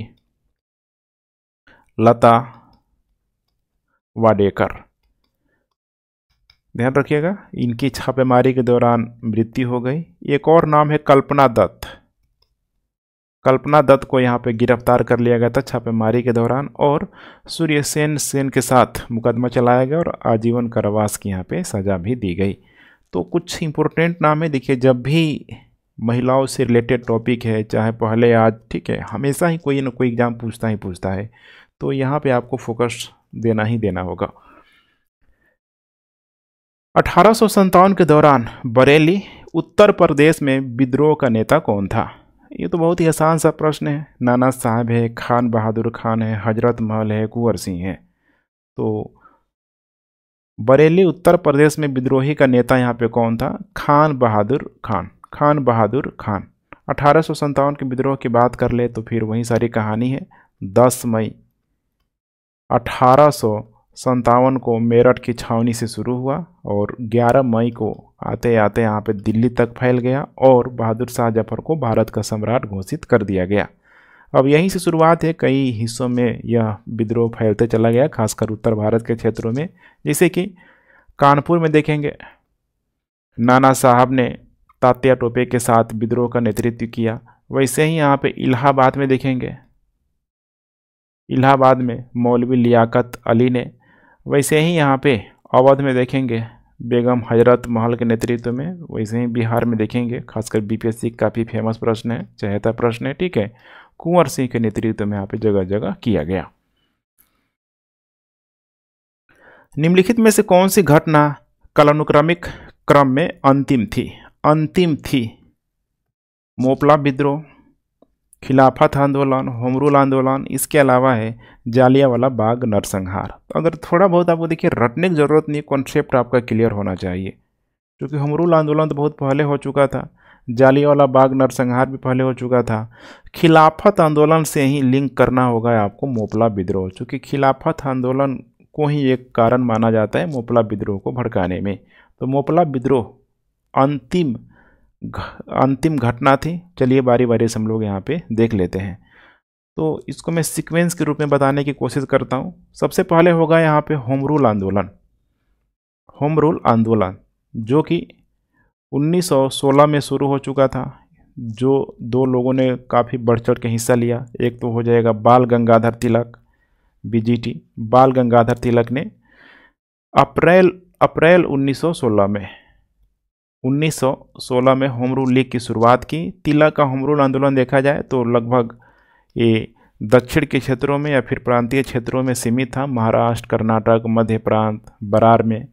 लता वाडेकर ध्यान रखिएगा इनकी छापेमारी के दौरान मृत्यु हो गई एक और नाम है कल्पना दत्त कल्पना दत्त को यहाँ पे गिरफ्तार कर लिया गया था छापेमारी के दौरान और सूर्य सेन सेन के साथ मुकदमा चलाया गया और आजीवन कारावास की यहाँ पे सज़ा भी दी गई तो कुछ इम्पोर्टेंट नाम है देखिए जब भी महिलाओं से रिलेटेड टॉपिक है चाहे पहले आज ठीक है हमेशा ही कोई ना कोई एग्ज़ाम पूछता ही पूछता है तो यहाँ पे आपको फोकस देना ही देना होगा अठारह के दौरान बरेली उत्तर प्रदेश में विद्रोह का नेता कौन था ये तो बहुत ही आसान सा प्रश्न है नाना साहब है खान बहादुर खान है हजरत महल है कुंवर सिंह है तो बरेली उत्तर प्रदेश में विद्रोही का नेता यहाँ पे कौन था खान बहादुर खान खान बहादुर खान अठारह के विद्रोह की बात कर ले तो फिर वही सारी कहानी है 10 मई अठारह को मेरठ की छावनी से शुरू हुआ और 11 मई को आते आते यहाँ पे दिल्ली तक फैल गया और बहादुर शाह जफर को भारत का सम्राट घोषित कर दिया गया अब यहीं से शुरुआत है कई हिस्सों में यह विद्रोह फैलते चला गया खासकर उत्तर भारत के क्षेत्रों में जैसे कि कानपुर में देखेंगे नाना साहब ने तात्या टोपे के साथ विद्रोह का नेतृत्व किया वैसे ही यहाँ पे इलाहाबाद में देखेंगे इलाहाबाद में मौलवी लियाकत अली ने वैसे ही यहाँ पे अवध में देखेंगे बेगम हजरत महल के नेतृत्व में वैसे ही बिहार में देखेंगे खासकर बीपीएससी काफ़ी फेमस प्रश्न है चहेता प्रश्न है ठीक है कुंवर सिंह के नेतृत्व में यहाँ पे जगह जगह किया गया निम्नलिखित में से कौन सी घटना कलानुक्रमिक क्रम में अंतिम थी अंतिम थी मोपला विद्रोह खिलाफत आंदोलन होमरूल आंदोलन इसके अलावा है जालिया वाला बाग नरसंहार तो अगर थोड़ा बहुत आपको देखिए रटने की ज़रूरत नहीं कॉन्सेप्ट आपका क्लियर होना चाहिए क्योंकि होमरूल आंदोलन तो बहुत पहले हो चुका था वाला बाग नरसंहार भी पहले हो चुका था खिलाफत आंदोलन से ही लिंक करना होगा आपको मोपला विद्रोह चूँकि खिलाफत आंदोलन को ही एक कारण माना जाता है मोपला विद्रोह को भड़काने में तो मोपला विद्रोह अंतिम अंतिम घटना थी चलिए बारी बारी से हम लोग यहाँ पे देख लेते हैं तो इसको मैं सीक्वेंस के रूप में बताने की कोशिश करता हूँ सबसे पहले होगा यहाँ पे होम रूल आंदोलन होम रूल आंदोलन जो कि 1916 में शुरू हो चुका था जो दो लोगों ने काफ़ी बढ़ चढ़ के हिस्सा लिया एक तो हो जाएगा बाल गंगाधर तिलक बीजीटी बाल गंगाधर तिलक ने अप्रैल अप्रैल 1916 में 1916 में होम रूल लीग की शुरुआत की तिला का होम रूल आंदोलन देखा जाए तो लगभग ये दक्षिण के क्षेत्रों में या फिर प्रांतीय क्षेत्रों में सीमित था महाराष्ट्र कर्नाटक मध्य प्रांत बरार में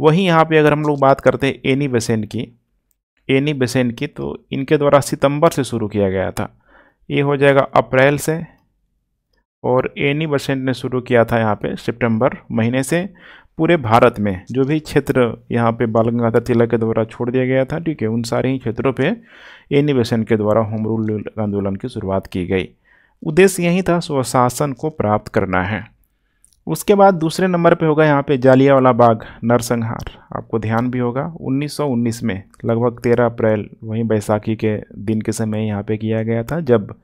वहीं यहाँ पे अगर हम लोग बात करते हैं एनी बेसेंट की एनी बेसेंट की तो इनके द्वारा सितंबर से शुरू किया गया था ये हो जाएगा अप्रैल से और एनी बसेंट ने शुरू किया था यहाँ पे सितंबर महीने से पूरे भारत में जो भी क्षेत्र यहाँ पे बाल गंगाधर तिलक के द्वारा छोड़ दिया गया था ठीक है उन सारे ही क्षेत्रों पे एनिवेशन के द्वारा होम रूल आंदोलन की शुरुआत की गई उद्देश्य यही था स्वशासन को प्राप्त करना है उसके बाद दूसरे नंबर पे होगा यहाँ पे जालियावाला बाग नरसंहार आपको ध्यान भी होगा 1919 में लगभग 13 अप्रैल वहीं बैसाखी के दिन के समय यहाँ पे किया गया था जब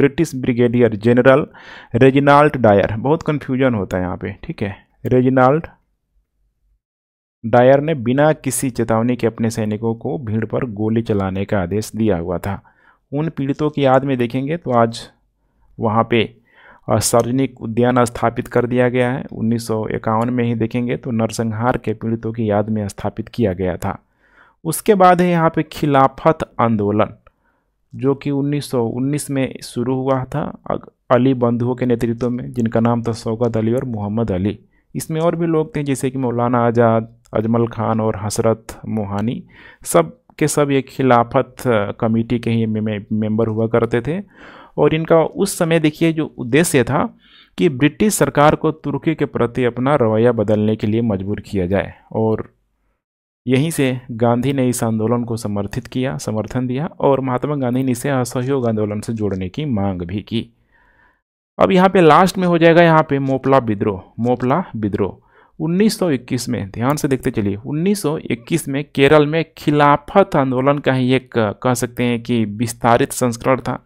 British brigadier general Reginald Dyer बहुत कन्फ्यूजन होता है यहाँ पे ठीक है रेजिनाल्ट डायर ने बिना किसी चेतावनी के अपने सैनिकों को भीड़ पर गोली चलाने का आदेश दिया हुआ था उन पीड़ितों की याद में देखेंगे तो आज वहाँ पे सार्वजनिक उद्यान स्थापित कर दिया गया है उन्नीस में ही देखेंगे तो नरसंहार के पीड़ितों की याद में स्थापित किया गया था उसके बाद है यहाँ पे खिलाफत आंदोलन जो कि 1919 में शुरू हुआ था अली बंधुओं के नेतृत्व में जिनका नाम था सौगत अली और मोहम्मद अली इसमें और भी लोग थे जैसे कि मौलाना आज़ाद अजमल खान और हसरत मोहानी सब के सब ये खिलाफत कमेटी के ही मेंबर हुआ करते थे और इनका उस समय देखिए जो उद्देश्य था कि ब्रिटिश सरकार को तुर्की के प्रति अपना रवैया बदलने के लिए मजबूर किया जाए और यहीं से गांधी ने इस आंदोलन को समर्थित किया समर्थन दिया और महात्मा गांधी ने इसे असहयोग आंदोलन से जोड़ने की मांग भी की अब यहाँ पे लास्ट में हो जाएगा यहाँ पे मोपला विद्रोह मोपला विद्रोह 1921 में ध्यान से देखते चलिए 1921 में केरल में खिलाफत आंदोलन का ही एक कह सकते हैं कि विस्तारित संस्करण था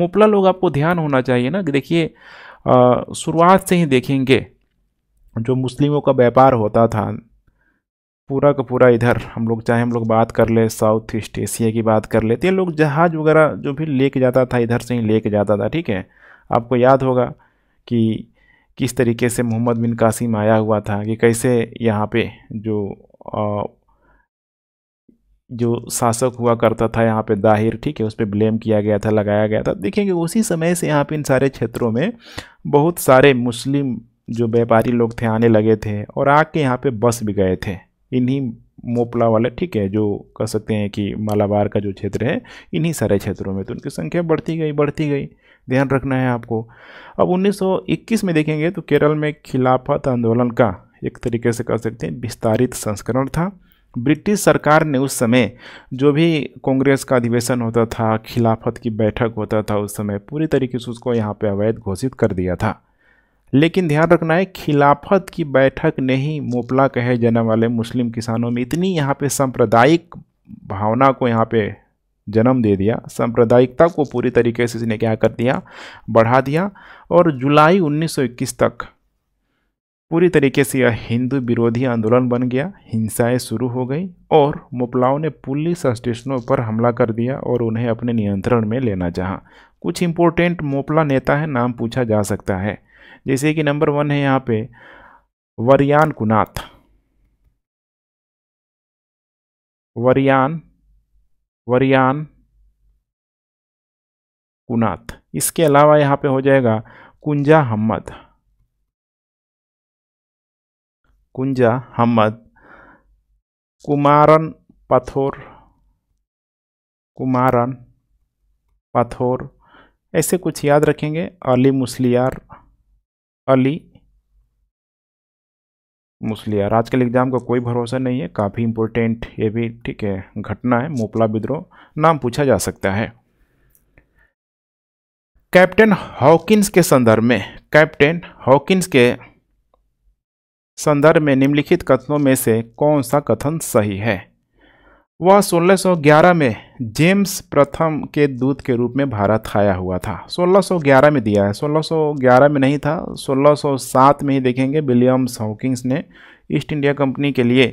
मुपला लोग आपको ध्यान होना चाहिए ना कि देखिए शुरुआत से ही देखेंगे जो मुस्लिमों का व्यापार होता था पूरा का पूरा इधर हम लोग चाहे हम लोग बात कर ले साउथ ईस्ट एशिया की बात कर लेते हैं लोग जहाज़ वगैरह जो भी लेके जाता था इधर से ही लेके जाता था ठीक है आपको याद होगा कि किस तरीके से मोहम्मद बिन कासिम आया हुआ था कि कैसे यहाँ पे जो आ, जो शासक हुआ करता था यहाँ पे दाहिर ठीक है उस पर ब्लेम किया गया था लगाया गया था देखेंगे उसी समय से यहाँ पे इन सारे क्षेत्रों में बहुत सारे मुस्लिम जो व्यापारी लोग थे आने लगे थे और आके यहाँ पे बस भी गए थे इन्हीं मोपला वाले ठीक है जो कह सकते हैं कि मालाबार का जो क्षेत्र है इन्हीं सारे क्षेत्रों में तो उनकी संख्या बढ़ती गई बढ़ती गई ध्यान रखना है आपको अब 1921 में देखेंगे तो केरल में खिलाफत आंदोलन का एक तरीके से कह सकते हैं विस्तारित संस्करण था ब्रिटिश सरकार ने उस समय जो भी कांग्रेस का अधिवेशन होता था खिलाफत की बैठक होता था उस समय पूरी तरीके से उसको यहाँ पर अवैध घोषित कर दिया था लेकिन ध्यान रखना है खिलाफत की बैठक ने ही मोपला कहे जाने वाले मुस्लिम किसानों में इतनी यहाँ पे सांप्रदायिक भावना को यहाँ पे जन्म दे दिया सांप्रदायिकता को पूरी तरीके से इसने क्या कर दिया बढ़ा दिया और जुलाई 1921 तक पूरी तरीके से यह हिंदू विरोधी आंदोलन बन गया हिंसाएं शुरू हो गई और मुपलाओं ने पुलिस स्टेशनों पर हमला कर दिया और उन्हें अपने नियंत्रण में लेना चाहा कुछ इम्पोर्टेंट मोपला नेता है नाम पूछा जा सकता है जैसे कि नंबर वन है यहाँ पे वरियान कुनाथ वरियान वरियान कुनाथ इसके अलावा यहाँ पे हो जाएगा कुंजा हम्मद कुंजा हम्मद कुमारन पथोर कुमारन पथोर ऐसे कुछ याद रखेंगे अली मुसलियार अली आज आजकल एग्ज़ाम का कोई भरोसा नहीं है काफ़ी इम्पोर्टेंट ये भी ठीक है घटना है मोपला विद्रोह नाम पूछा जा सकता है कैप्टन हॉकिंस के संदर्भ में कैप्टन हॉकिंस के संदर्भ में निम्नलिखित कथनों में से कौन सा कथन सही है वह 1611 में जेम्स प्रथम के दूत के रूप में भारत आया हुआ था 1611 में दिया है 1611 में नहीं था 1607 में ही देखेंगे विलियम्स हॉकिंग्स ने ईस्ट इंडिया कंपनी के लिए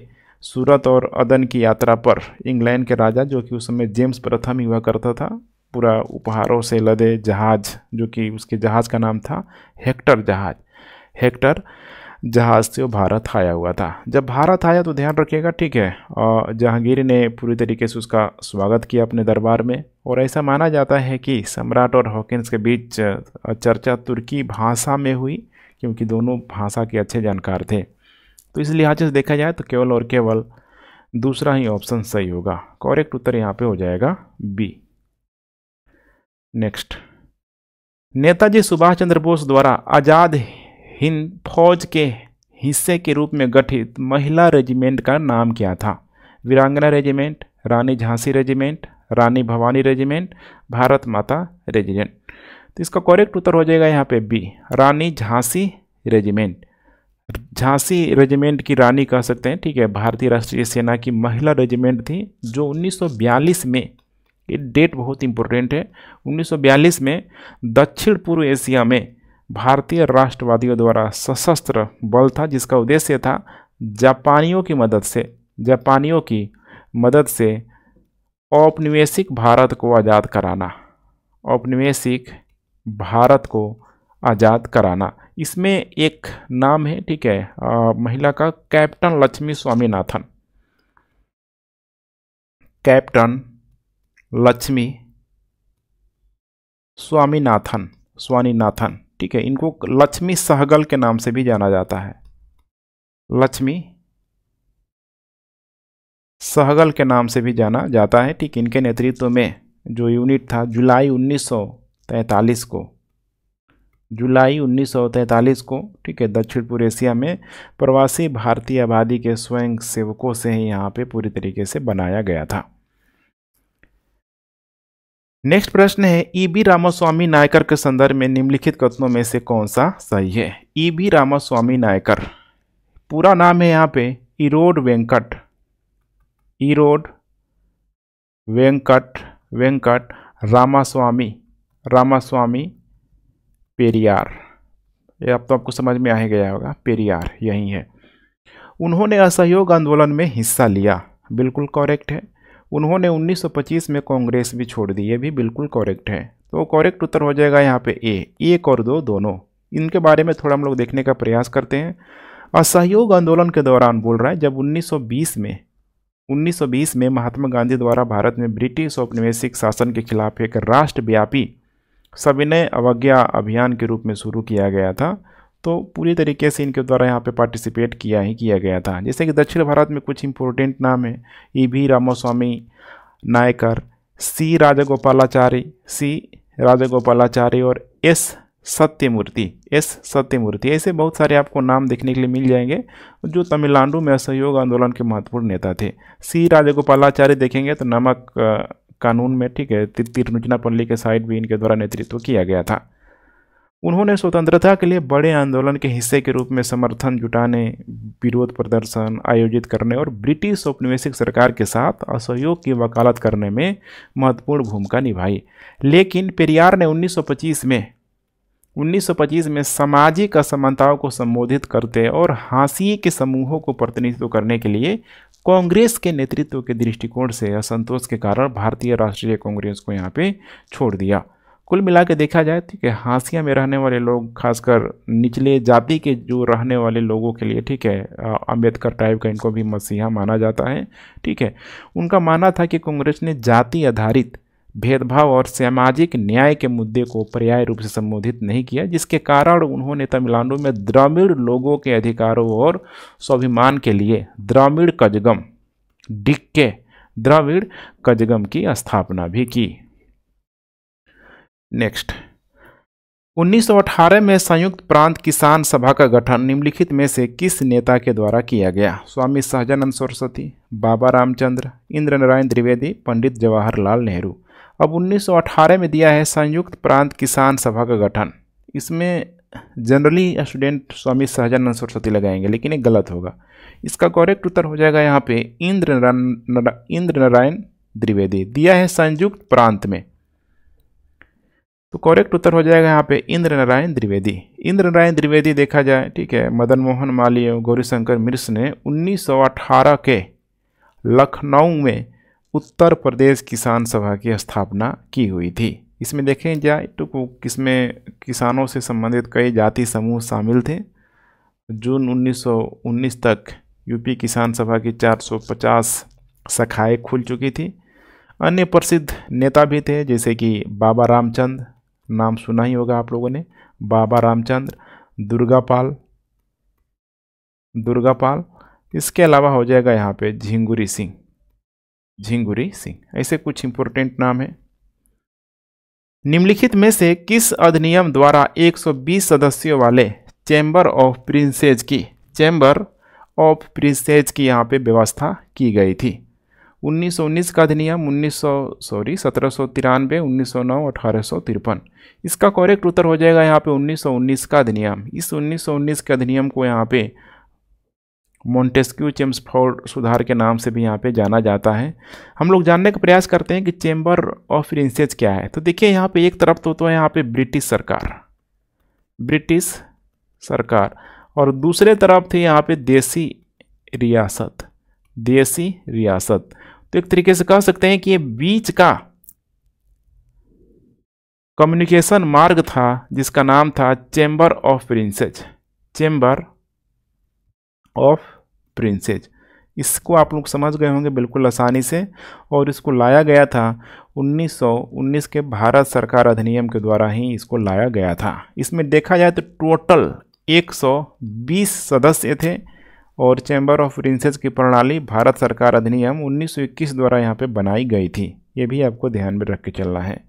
सूरत और अदन की यात्रा पर इंग्लैंड के राजा जो कि उस समय जेम्स प्रथम ही हुआ करता था पूरा उपहारों से लदे जहाज जो कि उसके जहाज का नाम था हेक्टर जहाज हेक्टर जहाज़ से वो भारत आया हुआ था जब भारत आया तो ध्यान रखिएगा ठीक है और जहांगीर ने पूरी तरीके से उसका स्वागत किया अपने दरबार में और ऐसा माना जाता है कि सम्राट और हॉकिंस के बीच चर्चा तुर्की भाषा में हुई क्योंकि दोनों भाषा के अच्छे जानकार थे तो इस लिहाज से देखा जाए तो केवल और केवल दूसरा ही ऑप्शन सही होगा करेक्ट उत्तर यहाँ पर हो जाएगा बी नेक्स्ट नेताजी सुभाष चंद्र बोस द्वारा आज़ाद हिंद फौज के हिस्से के रूप में गठित महिला रेजिमेंट का नाम क्या था वीरांगना regiment Rani Jhansi regiment Rani Bhavani regiment Bharat Mata regiment तो इसका करेक्ट उत्तर हो जाएगा यहाँ पे B Rani Jhansi regiment Jhansi regiment की रानी कह सकते हैं ठीक है भारतीय राष्ट्रीय सेना की महिला रेजिमेंट थी जो 1942 में ये डेट बहुत इंपॉर्टेंट है 1942 में दक्षिण पूर्व एशिया में भारतीय राष्ट्रवादियों द्वारा सशस्त्र बल था जिसका उद्देश्य था जापानियों की मदद से जापानियों की मदद से औपनिवेशिक भारत को आज़ाद कराना औपनिवेशिक भारत को आज़ाद कराना इसमें एक नाम है ठीक है आ, महिला का कैप्टन लक्ष्मी स्वामीनाथन कैप्टन लक्ष्मी स्वामीनाथन स्वामीनाथन ठीक है इनको लक्ष्मी सहगल के नाम से भी जाना जाता है लक्ष्मी सहगल के नाम से भी जाना जाता है ठीक इनके नेतृत्व में जो यूनिट था जुलाई 1943 को जुलाई 1943 को ठीक है दक्षिण पूर्व एशिया में प्रवासी भारतीय आबादी के स्वयं सेवकों से ही यहाँ पे पूरी तरीके से बनाया गया था नेक्स्ट प्रश्न है E e B Ramaswamy Naicker के संदर्भ में निम्नलिखित कथनों में से कौन सा सही है E e B Ramaswamy Naicker पूरा नाम है यहाँ पे इरोड वेंकट इरोड वेंकट वेंकट रामास्वामी रामास्वामी पेरियार ये अब तो आपको समझ में आ गया होगा पेरियार यही है उन्होंने असहयोग आंदोलन में हिस्सा लिया बिल्कुल करेक्ट है उन्होंने 1925 में कांग्रेस भी छोड़ दी ये भी बिल्कुल करेक्ट है तो करेक्ट उत्तर हो जाएगा यहाँ पे ए एक और दो दोनों इनके बारे में थोड़ा हम लोग देखने का प्रयास करते हैं असहयोग आंदोलन के दौरान बोल रहा है जब 1920 में 1920 में महात्मा गांधी द्वारा भारत में ब्रिटिश औपनिवेशिक शासन के खिलाफ एक राष्ट्रव्यापी सविनय अवज्ञा अभियान के रूप में शुरू किया गया था तो पूरी तरीके से इनके द्वारा यहाँ पे पार्टिसिपेट किया ही किया गया था जैसे कि दक्षिण भारत में कुछ इम्पोर्टेंट नाम है E V Ramaswamy Naicker C Rajagopalachari C Rajagopalachari और एस सत्यमूर्ति एस सत्यमूर्ति ऐसे बहुत सारे आपको नाम देखने के लिए मिल जाएंगे जो तमिलनाडु में असहयोग आंदोलन के महत्वपूर्ण नेता थे सी राजागोपालाचार्य देखेंगे तो नमक कानून में ठीक है तिरुचनापल्ली के साइड भी इनके द्वारा नेतृत्व किया गया था उन्होंने स्वतंत्रता के लिए बड़े आंदोलन के हिस्से के रूप में समर्थन जुटाने विरोध प्रदर्शन आयोजित करने और ब्रिटिश औपनिवेशिक सरकार के साथ असहयोग की वकालत करने में महत्वपूर्ण भूमिका निभाई लेकिन पेरियार ने 1925 में 1925 में सामाजिक असमानताओं को संबोधित करते और हाँसी के समूहों को प्रतिनिधित्व करने के लिए कांग्रेस के नेतृत्व के दृष्टिकोण से असंतोष के कारण भारतीय राष्ट्रीय कांग्रेस को यहाँ पे छोड़ दिया कुल मिला के देखा जाए तो, ठीक है हाशिया में रहने वाले लोग खासकर निचले जाति के जो रहने वाले लोगों के लिए ठीक है अम्बेडकर टाइप का इनको भी मसीहा माना जाता है ठीक है उनका मानना था कि कांग्रेस ने जाति आधारित भेदभाव और सामाजिक न्याय के मुद्दे को पर्याय रूप से संबोधित नहीं किया जिसके कारण उन्होंने तमिलनाडु में द्रामीण लोगों के अधिकारों और स्वाभिमान के लिए द्रविड़ कजगम डिक्के द्रविड़ कजगम की स्थापना भी की नेक्स्ट 1918 में संयुक्त प्रांत किसान सभा का गठन निम्नलिखित में से किस नेता के द्वारा किया गया स्वामी सहजानंद सरस्वती बाबा रामचंद्र इंद्र नारायण द्विवेदी पंडित जवाहरलाल नेहरू अब 1918 में दिया है संयुक्त प्रांत किसान सभा का गठन इसमें जनरली स्टूडेंट स्वामी सहजानंद सरस्वती लगाएंगे लेकिन ये गलत होगा इसका करेक्ट उत्तर हो जाएगा यहाँ पे इंद्र इंद्र नारायण द्विवेदी दिया है संयुक्त प्रांत में तो करेक्ट उत्तर हो जाएगा यहाँ पे इंद्र नारायण द्विवेदी इंद्र नारायण द्विवेदी देखा जाए ठीक है मदन मोहन मालवीय और गौरीशंकर मिर्स ने 1918 के लखनऊ में उत्तर प्रदेश किसान सभा की स्थापना की हुई थी इसमें देखें जाए तो किसमें किसानों से संबंधित कई जाति समूह शामिल थे जून 1919 तक यूपी किसान सभा की 450 शाखाएँ खुल चुकी थी अन्य प्रसिद्ध नेता भी थे जैसे कि बाबा रामचंद नाम सुना ही होगा आप लोगों ने बाबा रामचंद्र दुर्गापाल दुर्गापाल इसके अलावा हो जाएगा यहाँ पे झिंगुरी सिंह झिंगुरी सिंह ऐसे कुछ इंपॉर्टेंट नाम है निम्नलिखित में से किस अधिनियम द्वारा 120 सदस्यों वाले चैम्बर ऑफ प्रिंसेज की चैम्बर ऑफ प्रिंसेज की यहाँ पे व्यवस्था की गई थी उन्नीस उन्नीस का अधिनियम उन्नीस सौ सॉरी सत्रह सौ तिरानवे उन्नीस सौ नौ अठारह सौ तिरपन इसका करेक्ट उत्तर हो जाएगा यहाँ पे उन्नीस सौ उन्नीस का अधिनियम इस उन्नीस सौ उन्नीस के अधिनियम को यहाँ पे मोन्टेस्क्यू चेम्सफोर्ड सुधार के नाम से भी यहाँ पे जाना जाता है हम लोग जानने का प्रयास करते हैं कि चेम्बर ऑफ रिंसेज क्या है तो देखिए यहाँ पे एक तरफ तो, तो यहाँ पे ब्रिटिश सरकार ब्रिटिश सरकार और दूसरे तरफ थी यहाँ पे देसी रियासत देसी रियासत तो एक तरीके से कह सकते हैं कि ये बीच का कम्युनिकेशन मार्ग था जिसका नाम था chamber of princes chamber of princes इसको आप लोग समझ गए होंगे बिल्कुल आसानी से और इसको लाया गया था 1919 के भारत सरकार अधिनियम के द्वारा ही इसको लाया गया था इसमें देखा जाए तो टोटल 120 सदस्य थे और चैम्बर ऑफ प्रिंसेस की प्रणाली भारत सरकार अधिनियम 1921 द्वारा यहाँ पे बनाई गई थी ये भी आपको ध्यान में रख के चलना है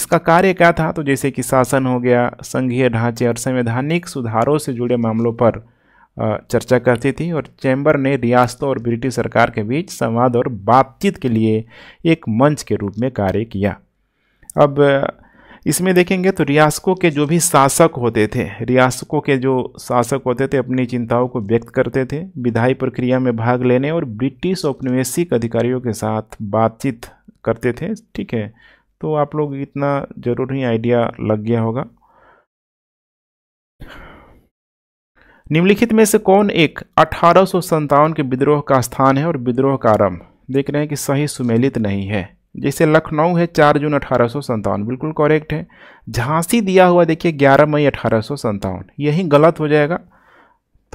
इसका कार्य क्या था तो जैसे कि शासन हो गया संघीय ढांचे और संवैधानिक सुधारों से जुड़े मामलों पर चर्चा करती थी और चैम्बर ने रियासतों और ब्रिटिश सरकार के बीच संवाद और बातचीत के लिए एक मंच के रूप में कार्य किया अब इसमें देखेंगे तो रियासकों के जो भी शासक होते थे रियासकों के जो शासक होते थे अपनी चिंताओं को व्यक्त करते थे विधायी प्रक्रिया में भाग लेने और ब्रिटिश औपनिवेशिक अधिकारियों के साथ बातचीत करते थे ठीक है तो आप लोग इतना जरूर ही आइडिया लग गया होगा निम्नलिखित में से कौन एक अठारह के विद्रोह का स्थान है और विद्रोह का आरंभ देख रहे हैं कि सही सुमेलित नहीं है जैसे लखनऊ है चार जून अठारह बिल्कुल करेक्ट है झांसी दिया हुआ देखिए ग्यारह मई अठारह यही गलत हो जाएगा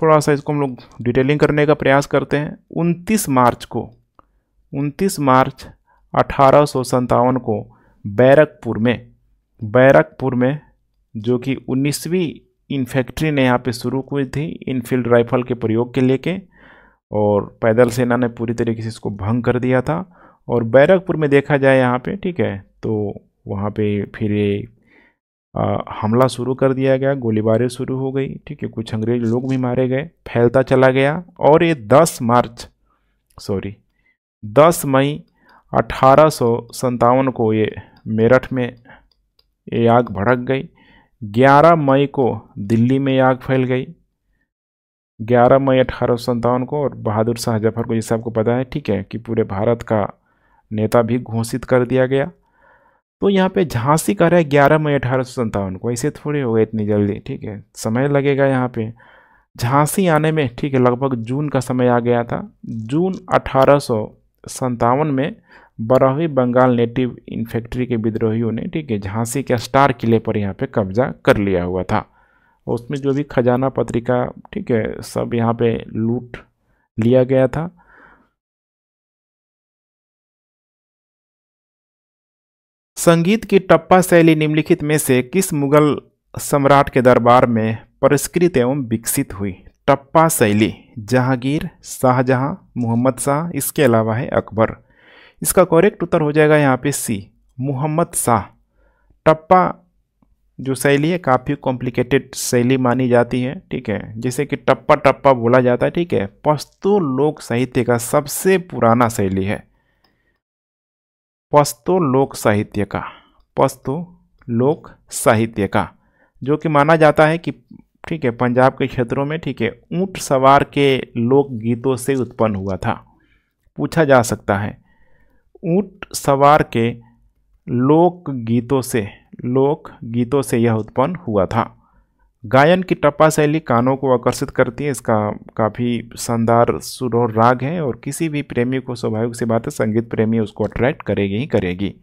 थोड़ा सा इसको हम लोग डिटेलिंग करने का प्रयास करते हैं 29 मार्च को 29 मार्च अठारह को बैरकपुर में बैरकपुर में जो कि 19वीं इन्फेक्ट्री ने यहाँ पे शुरू की थी इनफील्ड राइफल के प्रयोग के लेके और पैदल सेना ने पूरी तरीके से इसको भंग कर दिया था और बैरकपुर में देखा जाए यहाँ पे ठीक है तो वहाँ पे फिर ये हमला शुरू कर दिया गया गोलीबारी शुरू हो गई ठीक है कुछ अंग्रेज लोग भी मारे गए फैलता चला गया और ये 10 मार्च सॉरी 10 मई अठारह को ये मेरठ में ये आग भड़क गई 11 मई को दिल्ली में आग फैल गई 11 मई अठारह को और बहादुर शाह जफर को ये सबको पता है ठीक है कि पूरे भारत का नेता भी घोषित कर दिया गया तो यहाँ पे झांसी कह रहा है ग्यारह मई अठारह सौ को ऐसे थोड़े हो गए इतनी जल्दी ठीक है समय लगेगा यहाँ पे झांसी आने में ठीक है लगभग जून का समय आ गया था जून अठारह में बरहवी बंगाल नेटिव इन्फेक्ट्री के विद्रोहियों ने ठीक है झांसी के स्टार किले पर यहाँ पे कब्जा कर लिया हुआ था उसमें जो भी खजाना पत्रिका ठीक है सब यहाँ पे लूट लिया गया था संगीत की टप्पा शैली निम्नलिखित में से किस मुगल सम्राट के दरबार में परिष्कृत एवं विकसित हुई टप्पा शैली जहांगीर शाहजहां मोहम्मद शाह इसके अलावा है अकबर इसका करेक्ट उत्तर हो जाएगा यहाँ पे सी मोहम्मद शाह टप्पा जो शैली है काफ़ी कॉम्प्लिकेटेड शैली मानी जाती है ठीक है जैसे कि टप्पा टप्पा बोला जाता है ठीक है पश्तो लोक साहित्य का सबसे पुराना शैली है पस्तो लोक साहित्य का पस्तो लोक साहित्य का जो कि माना जाता है कि ठीक है पंजाब के क्षेत्रों में ठीक है ऊँट सवार के लोकगीतों से उत्पन्न हुआ था पूछा जा सकता है ऊँट सवार के लोक गीतों से लोक गीतों से यह उत्पन्न हुआ था गायन की टप्पा शैली कानों को आकर्षित करती है इसका काफ़ी शानदार सुर और राग है और किसी भी प्रेमी को स्वाभाविक सी बात है संगीत प्रेमी उसको अट्रैक्ट करेगी ही करेगी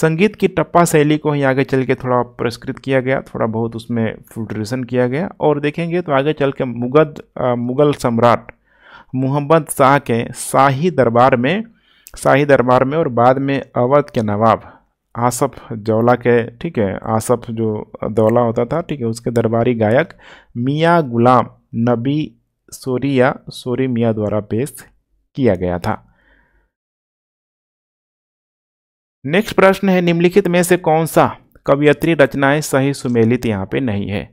संगीत की टप्पा शैली को ही आगे चल के थोड़ा पुरस्कृत किया गया थोड़ा बहुत उसमें फिल्ट्रेशन किया गया और देखेंगे तो आगे चल के मुगद आ, मुगल सम्राट मोहम्मद शाह के शाही दरबार में शाही दरबार में और बाद में अवध के नवाब आसफ जौला के ठीक है आसफ जो दौला होता था ठीक है उसके दरबारी गायक मियाँ गुलाम नबी सोरी या सोरी मियाँ द्वारा पेश किया गया था नेक्स्ट प्रश्न है निम्नलिखित में से कौन सा कवियत्री रचनाएं सही सुमेलित यहाँ पे नहीं है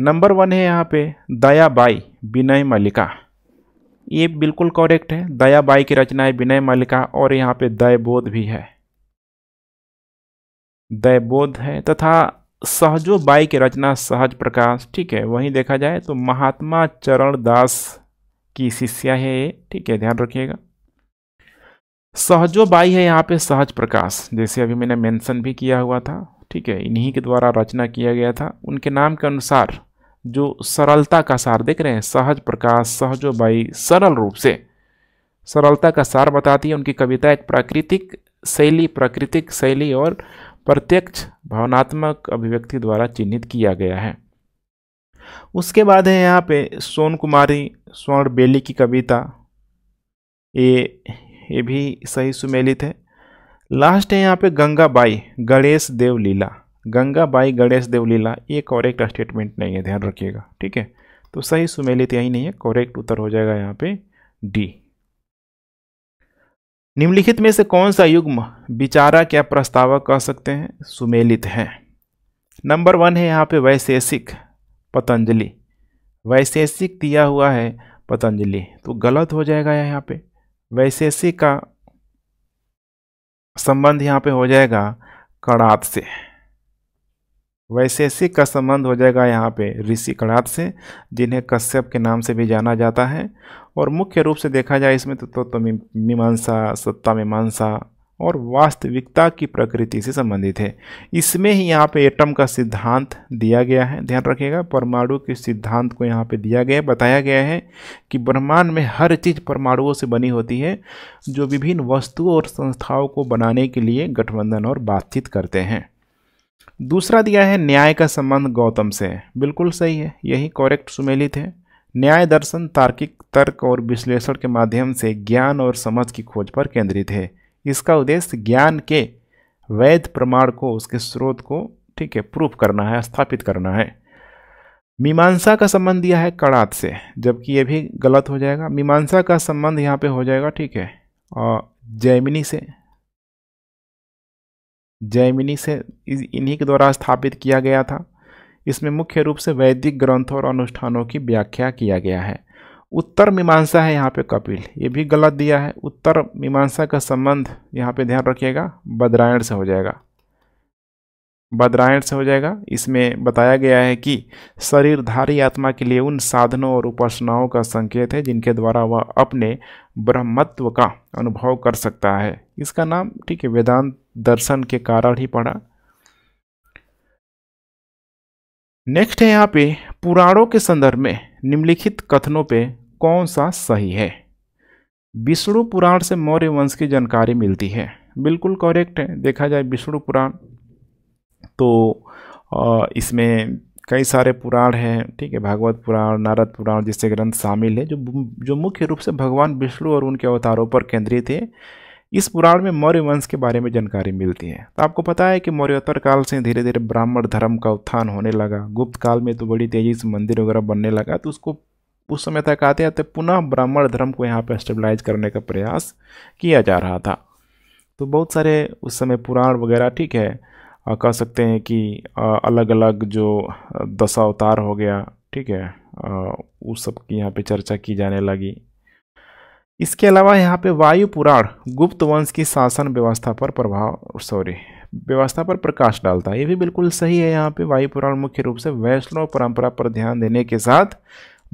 नंबर वन है यहाँ पे बाई विनय मलिका ये बिल्कुल करेक्ट है दया बाई की रचनाएं विनय मलिका और यहाँ पे बोध भी है दैबोध है तथा सहजो बाई की रचना सहज प्रकाश ठीक है वहीं देखा जाए तो महात्मा चरण दास की शिष्या है ये ठीक है ध्यान रखिएगा सहजो बाई है यहाँ पे सहज प्रकाश जैसे अभी मैंने मेंशन भी किया हुआ था ठीक है इन्हीं के द्वारा रचना किया गया था उनके नाम के अनुसार जो सरलता का सार देख रहे हैं सहज प्रकाश सहजो बाई सरल रूप से सरलता का सार बताती है उनकी कविता एक प्राकृतिक शैली प्राकृतिक शैली और प्रत्यक्ष भावनात्मक अभिव्यक्ति द्वारा चिन्हित किया गया है उसके बाद है यहाँ पे सोन कुमारी स्वर्ण बेली की कविता ये ये भी सही सुमेलित है लास्ट है यहाँ पे गंगा बाई गणेश देव लीला गंगा बाई गणेश देव लीला ये कॉरेक्ट स्टेटमेंट नहीं है ध्यान रखिएगा ठीक है तो सही सुमेलित यही नहीं है कॉरेक्ट उत्तर हो जाएगा यहाँ पे डी निम्नलिखित में से कौन सा युग्म विचारक या प्रस्तावक कह सकते हैं सुमेलित है नंबर वन है यहाँ पे वैशेषिक पतंजलि वैशेषिक दिया हुआ है पतंजलि तो गलत हो जाएगा यहाँ पे वैशेषिक का संबंध यहाँ पे हो जाएगा कड़ात से वैशेषिक का संबंध हो जाएगा यहाँ पे ऋषि कणाद से जिन्हें कश्यप के नाम से भी जाना जाता है और मुख्य रूप से देखा जाए इसमें तो, तो, तो मीमांसा सत्ता मीमांसा और वास्तविकता की प्रकृति से संबंधित है इसमें ही यहाँ पे एटम का सिद्धांत दिया गया है ध्यान रखिएगा परमाणु के सिद्धांत को यहाँ पे दिया गया है बताया गया है कि ब्रह्मांड में हर चीज़ परमाणुओं से बनी होती है जो विभिन्न वस्तुओं और संस्थाओं को बनाने के लिए गठबंधन और बातचीत करते हैं दूसरा दिया है न्याय का संबंध गौतम से बिल्कुल सही है यही कॉरेक्ट सुमेलित है न्याय दर्शन तार्किक तर्क और विश्लेषण के माध्यम से ज्ञान और समझ की खोज पर केंद्रित है इसका उद्देश्य ज्ञान के वैध प्रमाण को उसके स्रोत को ठीक है प्रूफ करना है स्थापित करना है मीमांसा का संबंध दिया है कड़ात से जबकि ये भी गलत हो जाएगा मीमांसा का संबंध यहाँ पे हो जाएगा ठीक है और जैमिनी से जैमिनी से इन्हीं के द्वारा स्थापित किया गया था इसमें मुख्य रूप से वैदिक ग्रंथों और अनुष्ठानों की व्याख्या किया गया है उत्तर मीमांसा है यहाँ पे कपिल ये भी गलत दिया है उत्तर मीमांसा का संबंध यहाँ पे ध्यान रखिएगा बदरायण से हो जाएगा बदरायण से हो जाएगा इसमें बताया गया है कि शरीरधारी आत्मा के लिए उन साधनों और उपासनाओं का संकेत है जिनके द्वारा वह अपने ब्रह्मत्व का अनुभव कर सकता है इसका नाम ठीक है वेदांत दर्शन के कारण ही पड़ा नेक्स्ट है यहाँ पे पुराणों के संदर्भ में निम्नलिखित कथनों पे कौन सा सही है विष्णु पुराण से मौर्य वंश की जानकारी मिलती है बिल्कुल करेक्ट है देखा जाए विष्णु पुराण तो इसमें कई सारे पुराण हैं ठीक है भागवत पुराण नारद पुराण जैसे ग्रंथ शामिल है जो जो मुख्य रूप से भगवान विष्णु और उनके अवतारों पर केंद्रित है इस पुराण में मौर्य वंश के बारे में जानकारी मिलती है तो आपको पता है कि मौर्योत्तर काल से धीरे धीरे ब्राह्मण धर्म का उत्थान होने लगा गुप्त काल में तो बड़ी तेज़ी से मंदिर वगैरह बनने लगा तो उसको उस समय तक आते आते पुनः ब्राह्मण धर्म को यहाँ पर स्टेबलाइज करने का प्रयास किया जा रहा था तो बहुत सारे उस समय पुराण वगैरह ठीक है आ, कह सकते हैं कि आ, अलग अलग जो दशावतार हो गया ठीक है आ, उस सब की यहाँ पे चर्चा की जाने लगी इसके अलावा यहाँ पे वायु पुराण गुप्त वंश की शासन व्यवस्था पर प्रभाव सॉरी व्यवस्था पर प्रकाश डालता है ये भी बिल्कुल सही है यहाँ पे वायु पुराण मुख्य रूप से वैष्णव परंपरा पर ध्यान देने के साथ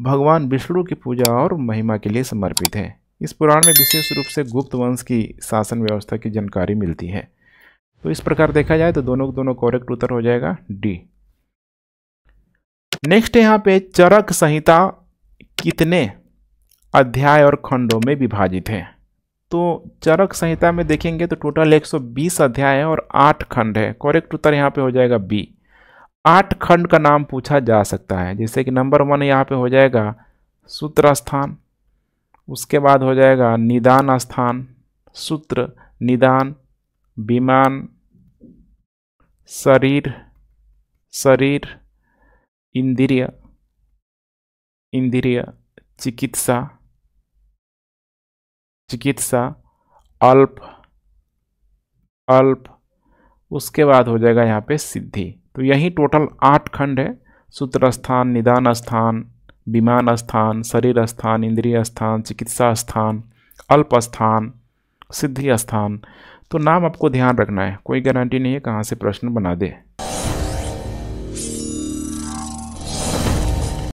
भगवान विष्णु की पूजा और महिमा के लिए समर्पित है इस पुराण में विशेष रूप से गुप्त वंश की शासन व्यवस्था की जानकारी मिलती है तो इस प्रकार देखा जाए तो दोनों दोनों कॉरेक्ट उत्तर हो जाएगा डी नेक्स्ट यहाँ पे चरक संहिता कितने अध्याय और खंडों में विभाजित हैं तो चरक संहिता में देखेंगे तो टोटल 120 अध्याय है और आठ खंड है करेक्ट उत्तर यहाँ पे हो जाएगा बी आठ खंड का नाम पूछा जा सकता है जैसे कि नंबर वन यहाँ पे हो जाएगा सूत्र स्थान उसके बाद हो जाएगा निदान स्थान सूत्र निदान विमान शरीर शरीर इंद्रिय इंद्रिय चिकित्सा चिकित्सा अल्प अल्प उसके बाद हो जाएगा यहाँ पे सिद्धि तो यही टोटल आठ खंड है सूत्र स्थान निदान स्थान विमान स्थान शरीर स्थान इंद्रिय स्थान चिकित्सा स्थान अल्प स्थान सिद्धि स्थान तो नाम आपको ध्यान रखना है कोई गारंटी नहीं है कहाँ से प्रश्न बना दे